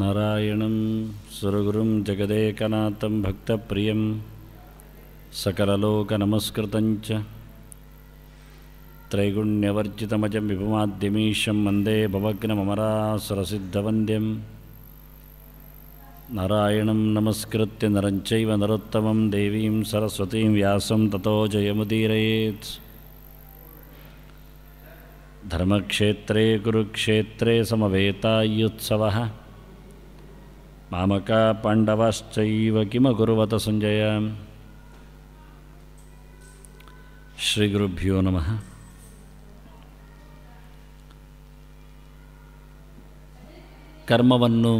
नारायणं सुरगुरुं जगदेकनाथं भक्तप्रियं सकलोकनमस्कृतं च त्रैगुण्यवर्जितमजं विभुमाद्यमीशं वन्दे भग्नमरा सुरसिद्धवन्द्यं नारायणं नमस्कृत्य नरञ्चैव नरोत्तमं देवीं सरस्वतीं व्यासं ततो जयमुदीरयेत् धर्मक्षेत्रे कुरुक्षेत्रे समवेतायुत्सवः ಮಾಮಕ ಕಿಮ ಗುರುವತ ಸಂಜಯ ಶ್ರೀ ಗುರುಭ್ಯೋ ನಮಃ ಕರ್ಮವನ್ನು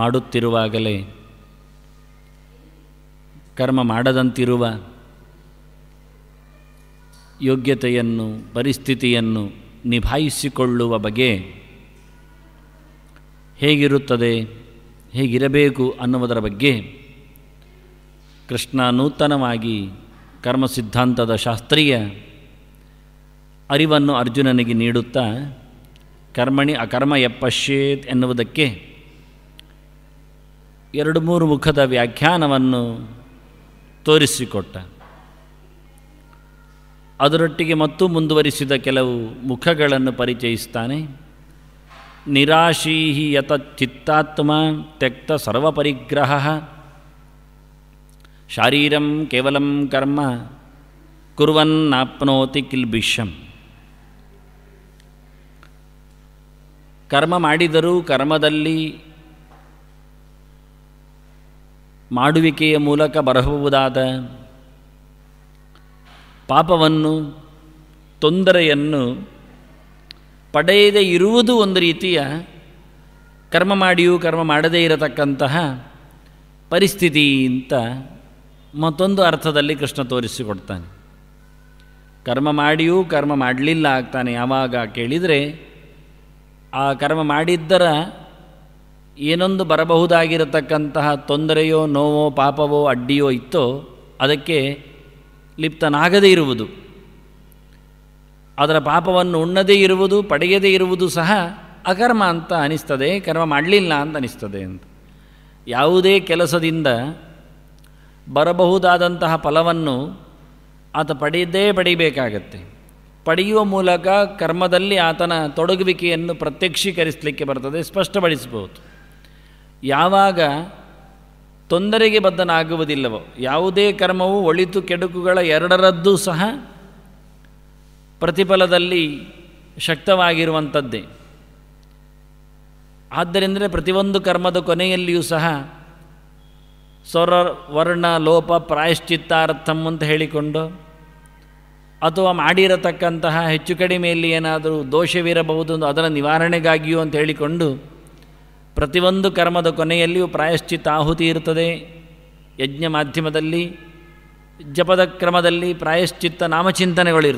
ಮಾಡುತ್ತಿರುವಾಗಲೇ ಕರ್ಮ ಮಾಡದಂತಿರುವ ಯೋಗ್ಯತೆಯನ್ನು ಪರಿಸ್ಥಿತಿಯನ್ನು ನಿಭಾಯಿಸಿಕೊಳ್ಳುವ ಬಗೆ ಹೇಗಿರುತ್ತದೆ ಹೇಗಿರಬೇಕು ಅನ್ನುವುದರ ಬಗ್ಗೆ ಕೃಷ್ಣ ನೂತನವಾಗಿ ಕರ್ಮ ಸಿದ್ಧಾಂತದ ಶಾಸ್ತ್ರೀಯ ಅರಿವನ್ನು ಅರ್ಜುನನಿಗೆ ನೀಡುತ್ತಾ ಕರ್ಮಣಿ ಅಕರ್ಮ ಎಪ್ಪಶ್ಯೇತ್ ಎನ್ನುವುದಕ್ಕೆ ಎರಡು ಮೂರು ಮುಖದ ವ್ಯಾಖ್ಯಾನವನ್ನು ತೋರಿಸಿಕೊಟ್ಟ ಅದರೊಟ್ಟಿಗೆ ಮತ್ತೂ ಮುಂದುವರಿಸಿದ ಕೆಲವು ಮುಖಗಳನ್ನು ಪರಿಚಯಿಸ್ತಾನೆ ನಿರಾಶೀಹಿ ಯತ ಚಿತ್ತಾತ್ಮ ತ್ಯಕ್ತ ಸರ್ವಪರಿಗ್ರಹ ಶಾರೀರಂ ಕೇವಲಂ ಕರ್ಮ ಕುರ್ವನ್ನಾಪ್ನೋತಿ ಕಿಲ್ಬಿಷಂ ಕರ್ಮ ಮಾಡಿದರೂ ಕರ್ಮದಲ್ಲಿ ಮಾಡುವಿಕೆಯ ಮೂಲಕ ಬರಬಹುದಾದ ಪಾಪವನ್ನು ತೊಂದರೆಯನ್ನು ಪಡೆಯದೇ ಇರುವುದು ಒಂದು ರೀತಿಯ ಕರ್ಮ ಮಾಡಿಯೂ ಕರ್ಮ ಮಾಡದೇ ಇರತಕ್ಕಂತಹ ಪರಿಸ್ಥಿತಿ ಅಂತ ಮತ್ತೊಂದು ಅರ್ಥದಲ್ಲಿ ಕೃಷ್ಣ ತೋರಿಸಿಕೊಡ್ತಾನೆ ಕರ್ಮ ಮಾಡಿಯೂ ಕರ್ಮ ಮಾಡಲಿಲ್ಲ ಆಗ್ತಾನೆ ಯಾವಾಗ ಕೇಳಿದರೆ ಆ ಕರ್ಮ ಮಾಡಿದ್ದರ ಏನೊಂದು ಬರಬಹುದಾಗಿರತಕ್ಕಂತಹ ತೊಂದರೆಯೋ ನೋವೋ ಪಾಪವೋ ಅಡ್ಡಿಯೋ ಇತ್ತೋ ಅದಕ್ಕೆ ಲಿಪ್ತನಾಗದೇ ಇರುವುದು ಅದರ ಪಾಪವನ್ನು ಉಣ್ಣದೇ ಇರುವುದು ಪಡೆಯದೇ ಇರುವುದು ಸಹ ಅಕರ್ಮ ಅಂತ ಅನಿಸ್ತದೆ ಕರ್ಮ ಮಾಡಲಿಲ್ಲ ಅಂತ ಅನಿಸ್ತದೆ ಅಂತ ಯಾವುದೇ ಕೆಲಸದಿಂದ ಬರಬಹುದಾದಂತಹ ಫಲವನ್ನು ಆತ ಪಡೆಯದೇ ಪಡಿಬೇಕಾಗತ್ತೆ ಪಡೆಯುವ ಮೂಲಕ ಕರ್ಮದಲ್ಲಿ ಆತನ ತೊಡಗುವಿಕೆಯನ್ನು ಪ್ರತ್ಯಕ್ಷೀಕರಿಸಲಿಕ್ಕೆ ಬರ್ತದೆ ಸ್ಪಷ್ಟಪಡಿಸಬಹುದು ಯಾವಾಗ ತೊಂದರೆಗೆ ಬದ್ಧನಾಗುವುದಿಲ್ಲವೋ ಯಾವುದೇ ಕರ್ಮವು ಒಳಿತು ಕೆಡುಕುಗಳ ಎರಡರದ್ದೂ ಸಹ ಪ್ರತಿಫಲದಲ್ಲಿ ಶಕ್ತವಾಗಿರುವಂಥದ್ದೇ ಆದ್ದರಿಂದಲೇ ಪ್ರತಿಯೊಂದು ಕರ್ಮದ ಕೊನೆಯಲ್ಲಿಯೂ ಸಹ ಸ್ವರ ವರ್ಣ ಲೋಪ ಪ್ರಾಯಶ್ಚಿತ್ತಾರ್ಥಂ ಅಂತ ಹೇಳಿಕೊಂಡು ಅಥವಾ ಮಾಡಿರತಕ್ಕಂತಹ ಹೆಚ್ಚು ಕಡಿಮೆಯಲ್ಲಿ ಏನಾದರೂ ದೋಷವಿರಬಹುದು ಅದರ ನಿವಾರಣೆಗಾಗಿಯೂ ಅಂತ ಹೇಳಿಕೊಂಡು ಪ್ರತಿಯೊಂದು ಕರ್ಮದ ಕೊನೆಯಲ್ಲಿಯೂ ಪ್ರಾಯಶ್ಚಿತ್ತ ಆಹುತಿ ಇರ್ತದೆ ಯಜ್ಞ ಮಾಧ್ಯಮದಲ್ಲಿ ಜಪದ ಕ್ರಮದಲ್ಲಿ ಪ್ರಾಯಶ್ಚಿತ್ತ ನಾಮಚಿಂತನೆಗಳು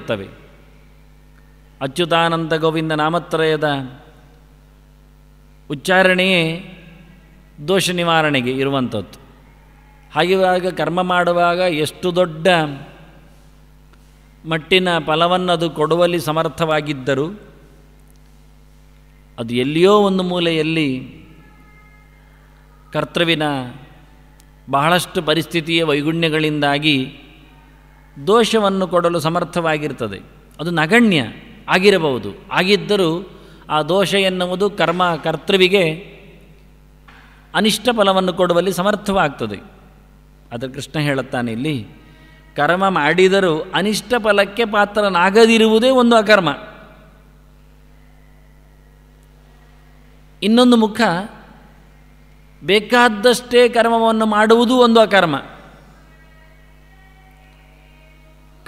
ಅಚ್ಯುತಾನಂದ ಗೋವಿಂದ ನಾಮತ್ರಯದ ಉಚ್ಚಾರಣೆಯೇ ದೋಷ ನಿವಾರಣೆಗೆ ಇರುವಂಥದ್ದು ಹಾಗಿರುವಾಗ ಕರ್ಮ ಮಾಡುವಾಗ ಎಷ್ಟು ದೊಡ್ಡ ಮಟ್ಟಿನ ಫಲವನ್ನು ಅದು ಕೊಡುವಲ್ಲಿ ಸಮರ್ಥವಾಗಿದ್ದರೂ ಅದು ಎಲ್ಲಿಯೋ ಒಂದು ಮೂಲೆಯಲ್ಲಿ ಕರ್ತೃವಿನ ಬಹಳಷ್ಟು ಪರಿಸ್ಥಿತಿಯ ವೈಗುಣ್ಯಗಳಿಂದಾಗಿ ದೋಷವನ್ನು ಕೊಡಲು ಸಮರ್ಥವಾಗಿರ್ತದೆ ಅದು ನಗಣ್ಯ ಆಗಿರಬಹುದು ಆಗಿದ್ದರೂ ಆ ದೋಷ ಎನ್ನುವುದು ಕರ್ಮ ಕರ್ತೃವಿಗೆ ಅನಿಷ್ಟ ಫಲವನ್ನು ಕೊಡುವಲ್ಲಿ ಸಮರ್ಥವಾಗ್ತದೆ ಅದು ಕೃಷ್ಣ ಹೇಳುತ್ತಾನೆ ಇಲ್ಲಿ ಕರ್ಮ ಮಾಡಿದರೂ ಅನಿಷ್ಟ ಫಲಕ್ಕೆ ಪಾತ್ರನಾಗದಿರುವುದೇ ಒಂದು ಅಕರ್ಮ ಇನ್ನೊಂದು ಮುಖ ಬೇಕಾದಷ್ಟೇ ಕರ್ಮವನ್ನು ಮಾಡುವುದು ಒಂದು ಅಕರ್ಮ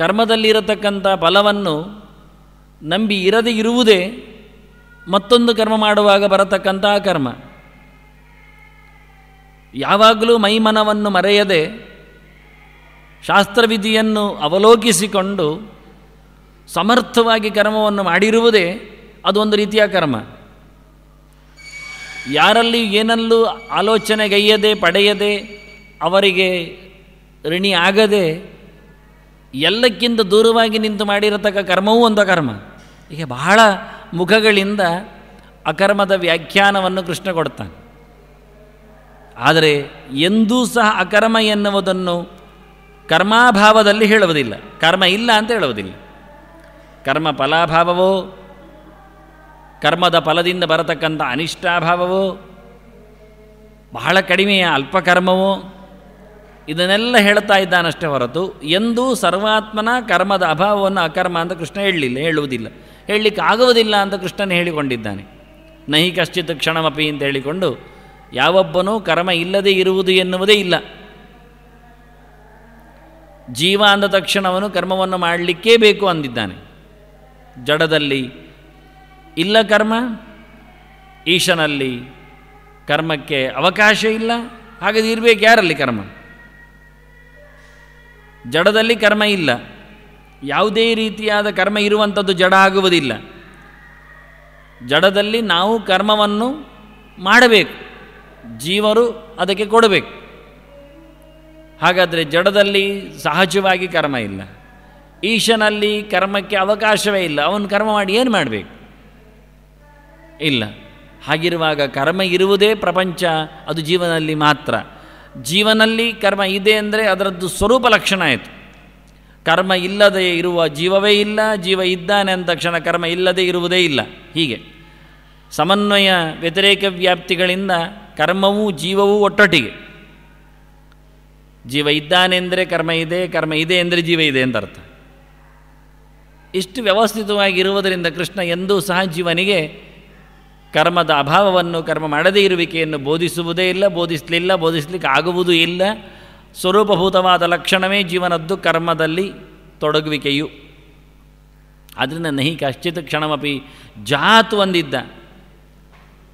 ಕರ್ಮದಲ್ಲಿರತಕ್ಕಂಥ ಫಲವನ್ನು ನಂಬಿ ಇರದೇ ಇರುವುದೇ ಮತ್ತೊಂದು ಕರ್ಮ ಮಾಡುವಾಗ ಬರತಕ್ಕಂತಹ ಕರ್ಮ ಯಾವಾಗಲೂ ಮೈಮನವನ್ನು ಮರೆಯದೆ ಶಾಸ್ತ್ರವಿಧಿಯನ್ನು ಅವಲೋಕಿಸಿಕೊಂಡು ಸಮರ್ಥವಾಗಿ ಕರ್ಮವನ್ನು ಮಾಡಿರುವುದೇ ಅದೊಂದು ರೀತಿಯ ಕರ್ಮ ಯಾರಲ್ಲಿ ಏನಲ್ಲೂ ಆಲೋಚನೆಗೈಯದೆ ಪಡೆಯದೆ ಅವರಿಗೆ ಋಣಿ ಆಗದೆ ಎಲ್ಲಕ್ಕಿಂತ ದೂರವಾಗಿ ನಿಂತು ಮಾಡಿರತಕ್ಕ ಕರ್ಮವೂ ಒಂದು ಕರ್ಮ ಹೀಗೆ ಬಹಳ ಮುಖಗಳಿಂದ ಅಕರ್ಮದ ವ್ಯಾಖ್ಯಾನವನ್ನು ಕೃಷ್ಣ ಕೊಡ್ತಾನೆ ಆದರೆ ಎಂದೂ ಸಹ ಅಕರ್ಮ ಎನ್ನುವುದನ್ನು ಕರ್ಮಾಭಾವದಲ್ಲಿ ಹೇಳುವುದಿಲ್ಲ ಕರ್ಮ ಇಲ್ಲ ಅಂತ ಹೇಳುವುದಿಲ್ಲ ಕರ್ಮ ಫಲಾಭಾವವೋ ಕರ್ಮದ ಫಲದಿಂದ ಬರತಕ್ಕಂಥ ಅನಿಷ್ಟಾಭಾವವೋ ಬಹಳ ಕಡಿಮೆಯ ಅಲ್ಪಕರ್ಮವೋ ಇದನ್ನೆಲ್ಲ ಹೇಳ್ತಾ ಇದ್ದಾನಷ್ಟೇ ಹೊರತು ಎಂದೂ ಸರ್ವಾತ್ಮನ ಕರ್ಮದ ಅಭಾವವನ್ನು ಅಕರ್ಮ ಅಂತ ಕೃಷ್ಣ ಹೇಳಲಿಲ್ಲ ಹೇಳುವುದಿಲ್ಲ ಹೇಳಲಿಕ್ಕೆ ಆಗುವುದಿಲ್ಲ ಅಂತ ಕೃಷ್ಣನೇ ಹೇಳಿಕೊಂಡಿದ್ದಾನೆ ನಹಿ ಕಶ್ಚಿತ್ ಕ್ಷಣಮಪಿ ಅಂತ ಹೇಳಿಕೊಂಡು ಯಾವೊಬ್ಬನೂ ಕರ್ಮ ಇಲ್ಲದೇ ಇರುವುದು ಎನ್ನುವುದೇ ಇಲ್ಲ ಜೀವ ಅಂದ ತಕ್ಷಣ ಕರ್ಮವನ್ನು ಮಾಡಲಿಕ್ಕೇ ಬೇಕು ಅಂದಿದ್ದಾನೆ ಜಡದಲ್ಲಿ ಇಲ್ಲ ಕರ್ಮ ಈಶನಲ್ಲಿ ಕರ್ಮಕ್ಕೆ ಅವಕಾಶ ಇಲ್ಲ ಹಾಗಾದ್ರೆ ಇರಬೇಕು ಯಾರಲ್ಲಿ ಕರ್ಮ ಜಡದಲ್ಲಿ ಕರ್ಮ ಇಲ್ಲ ಯಾವುದೇ ರೀತಿಯಾದ ಕರ್ಮ ಇರುವಂಥದ್ದು ಜಡ ಆಗುವುದಿಲ್ಲ ಜಡದಲ್ಲಿ ನಾವು ಕರ್ಮವನ್ನು ಮಾಡಬೇಕು ಜೀವರು ಅದಕ್ಕೆ ಕೊಡಬೇಕು ಹಾಗಾದರೆ ಜಡದಲ್ಲಿ ಸಹಜವಾಗಿ ಕರ್ಮ ಇಲ್ಲ ಈಶನಲ್ಲಿ ಕರ್ಮಕ್ಕೆ ಅವಕಾಶವೇ ಇಲ್ಲ ಅವನು ಕರ್ಮ ಮಾಡಿ ಏನು ಮಾಡಬೇಕು ಇಲ್ಲ ಹಾಗಿರುವಾಗ ಕರ್ಮ ಇರುವುದೇ ಪ್ರಪಂಚ ಅದು ಜೀವನದಲ್ಲಿ ಮಾತ್ರ ಜೀವನಲ್ಲಿ ಕರ್ಮ ಇದೆ ಅಂದರೆ ಅದರದ್ದು ಸ್ವರೂಪ ಲಕ್ಷಣ ಆಯಿತು ಕರ್ಮ ಇಲ್ಲದೆ ಇರುವ ಜೀವವೇ ಇಲ್ಲ ಜೀವ ಇದ್ದಾನೆ ಅಂದ ತಕ್ಷಣ ಕರ್ಮ ಇಲ್ಲದೆ ಇರುವುದೇ ಇಲ್ಲ ಹೀಗೆ ಸಮನ್ವಯ ವ್ಯತಿರೇಕ ವ್ಯಾಪ್ತಿಗಳಿಂದ ಕರ್ಮವೂ ಜೀವವೂ ಒಟ್ಟೊಟ್ಟಿಗೆ ಜೀವ ಇದ್ದಾನೆ ಅಂದರೆ ಕರ್ಮ ಇದೆ ಕರ್ಮ ಇದೆ ಅಂದರೆ ಜೀವ ಇದೆ ಅಂತ ಅರ್ಥ ಇಷ್ಟು ವ್ಯವಸ್ಥಿತವಾಗಿರುವುದರಿಂದ ಕೃಷ್ಣ ಎಂದೂ ಸಹ ಜೀವನಿಗೆ ಕರ್ಮದ ಅಭಾವವನ್ನು ಕರ್ಮ ಮಾಡದೇ ಇರುವಿಕೆಯನ್ನು ಬೋಧಿಸುವುದೇ ಇಲ್ಲ ಬೋಧಿಸಲಿಲ್ಲ ಬೋಧಿಸಲಿಕ್ಕೆ ಆಗುವುದೂ ಇಲ್ಲ ಸ್ವರೂಪಭೂತವಾದ ಲಕ್ಷಣವೇ ಜೀವನದ್ದು ಕರ್ಮದಲ್ಲಿ ತೊಡಗುವಿಕೆಯು ಆದ್ದರಿಂದ ನಹಿ ಕಶ್ಚಿತ್ ಕ್ಷಣಮಪಿ ಜಾತ್ ಒಂದಿದ್ದ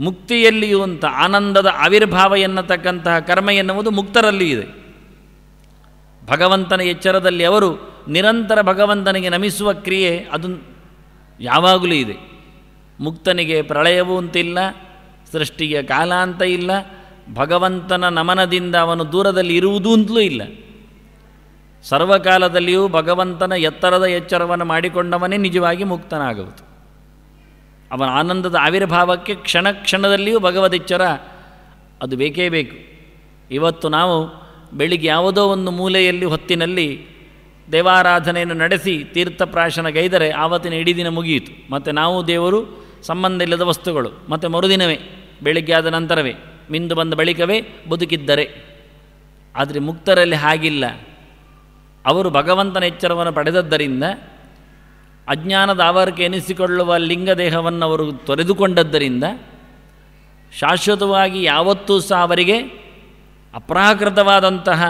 ಮುಕ್ತಿಯಲ್ಲಿಯೂ ಅಂತ ಆನಂದದ ಆವಿರ್ಭಾವ ಎನ್ನತಕ್ಕಂತಹ ಕರ್ಮ ಎನ್ನುವುದು ಮುಕ್ತರಲ್ಲಿ ಇದೆ ಭಗವಂತನ ಎಚ್ಚರದಲ್ಲಿ ಅವರು ನಿರಂತರ ಭಗವಂತನಿಗೆ ನಮಿಸುವ ಕ್ರಿಯೆ ಅದು ಯಾವಾಗಲೂ ಇದೆ ಮುಕ್ತನಿಗೆ ಪ್ರಳಯವೂ ಅಂತಿಲ್ಲ ಸೃಷ್ಟಿಗೆ ಕಾಲ ಅಂತ ಇಲ್ಲ ಭಗವಂತನ ನಮನದಿಂದ ಅವನು ದೂರದಲ್ಲಿ ಇರುವುದೂ ಅಂತಲೂ ಇಲ್ಲ ಸರ್ವಕಾಲದಲ್ಲಿಯೂ ಭಗವಂತನ ಎತ್ತರದ ಎಚ್ಚರವನ್ನು ಮಾಡಿಕೊಂಡವನೇ ನಿಜವಾಗಿ ಮುಕ್ತನಾಗುವುದು ಅವನ ಆನಂದದ ಆವಿರ್ಭಾವಕ್ಕೆ ಕ್ಷಣ ಕ್ಷಣದಲ್ಲಿಯೂ ಭಗವದೆಚ್ಚರ ಅದು ಬೇಕೇ ಬೇಕು ಇವತ್ತು ನಾವು ಬೆಳಿಗ್ಗೆ ಯಾವುದೋ ಒಂದು ಮೂಲೆಯಲ್ಲಿ ಹೊತ್ತಿನಲ್ಲಿ ದೇವಾರಾಧನೆಯನ್ನು ನಡೆಸಿ ತೀರ್ಥಪ್ರಾಶನಗೈದರೆ ಆವತ್ತಿನ ಇಡೀ ದಿನ ಮುಗಿಯಿತು ಮತ್ತು ನಾವು ದೇವರು ಸಂಬಂಧ ಇಲ್ಲದ ವಸ್ತುಗಳು ಮತ್ತು ಮರುದಿನವೇ ಬೆಳಿಗ್ಗೆ ಆದ ನಂತರವೇ ಮಿಂದು ಬಂದ ಬಳಿಕವೇ ಬದುಕಿದ್ದರೆ ಆದರೆ ಮುಕ್ತರಲ್ಲಿ ಹಾಗಿಲ್ಲ ಅವರು ಭಗವಂತನ ಎಚ್ಚರವನ್ನು ಪಡೆದದ್ದರಿಂದ ಅಜ್ಞಾನದ ಆವರಿಕೆ ಎನಿಸಿಕೊಳ್ಳುವ ಲಿಂಗ ದೇಹವನ್ನು ಅವರು ತೊರೆದುಕೊಂಡದ್ದರಿಂದ ಶಾಶ್ವತವಾಗಿ ಯಾವತ್ತೂ ಸಹ ಅವರಿಗೆ ಅಪ್ರಾಕೃತವಾದಂತಹ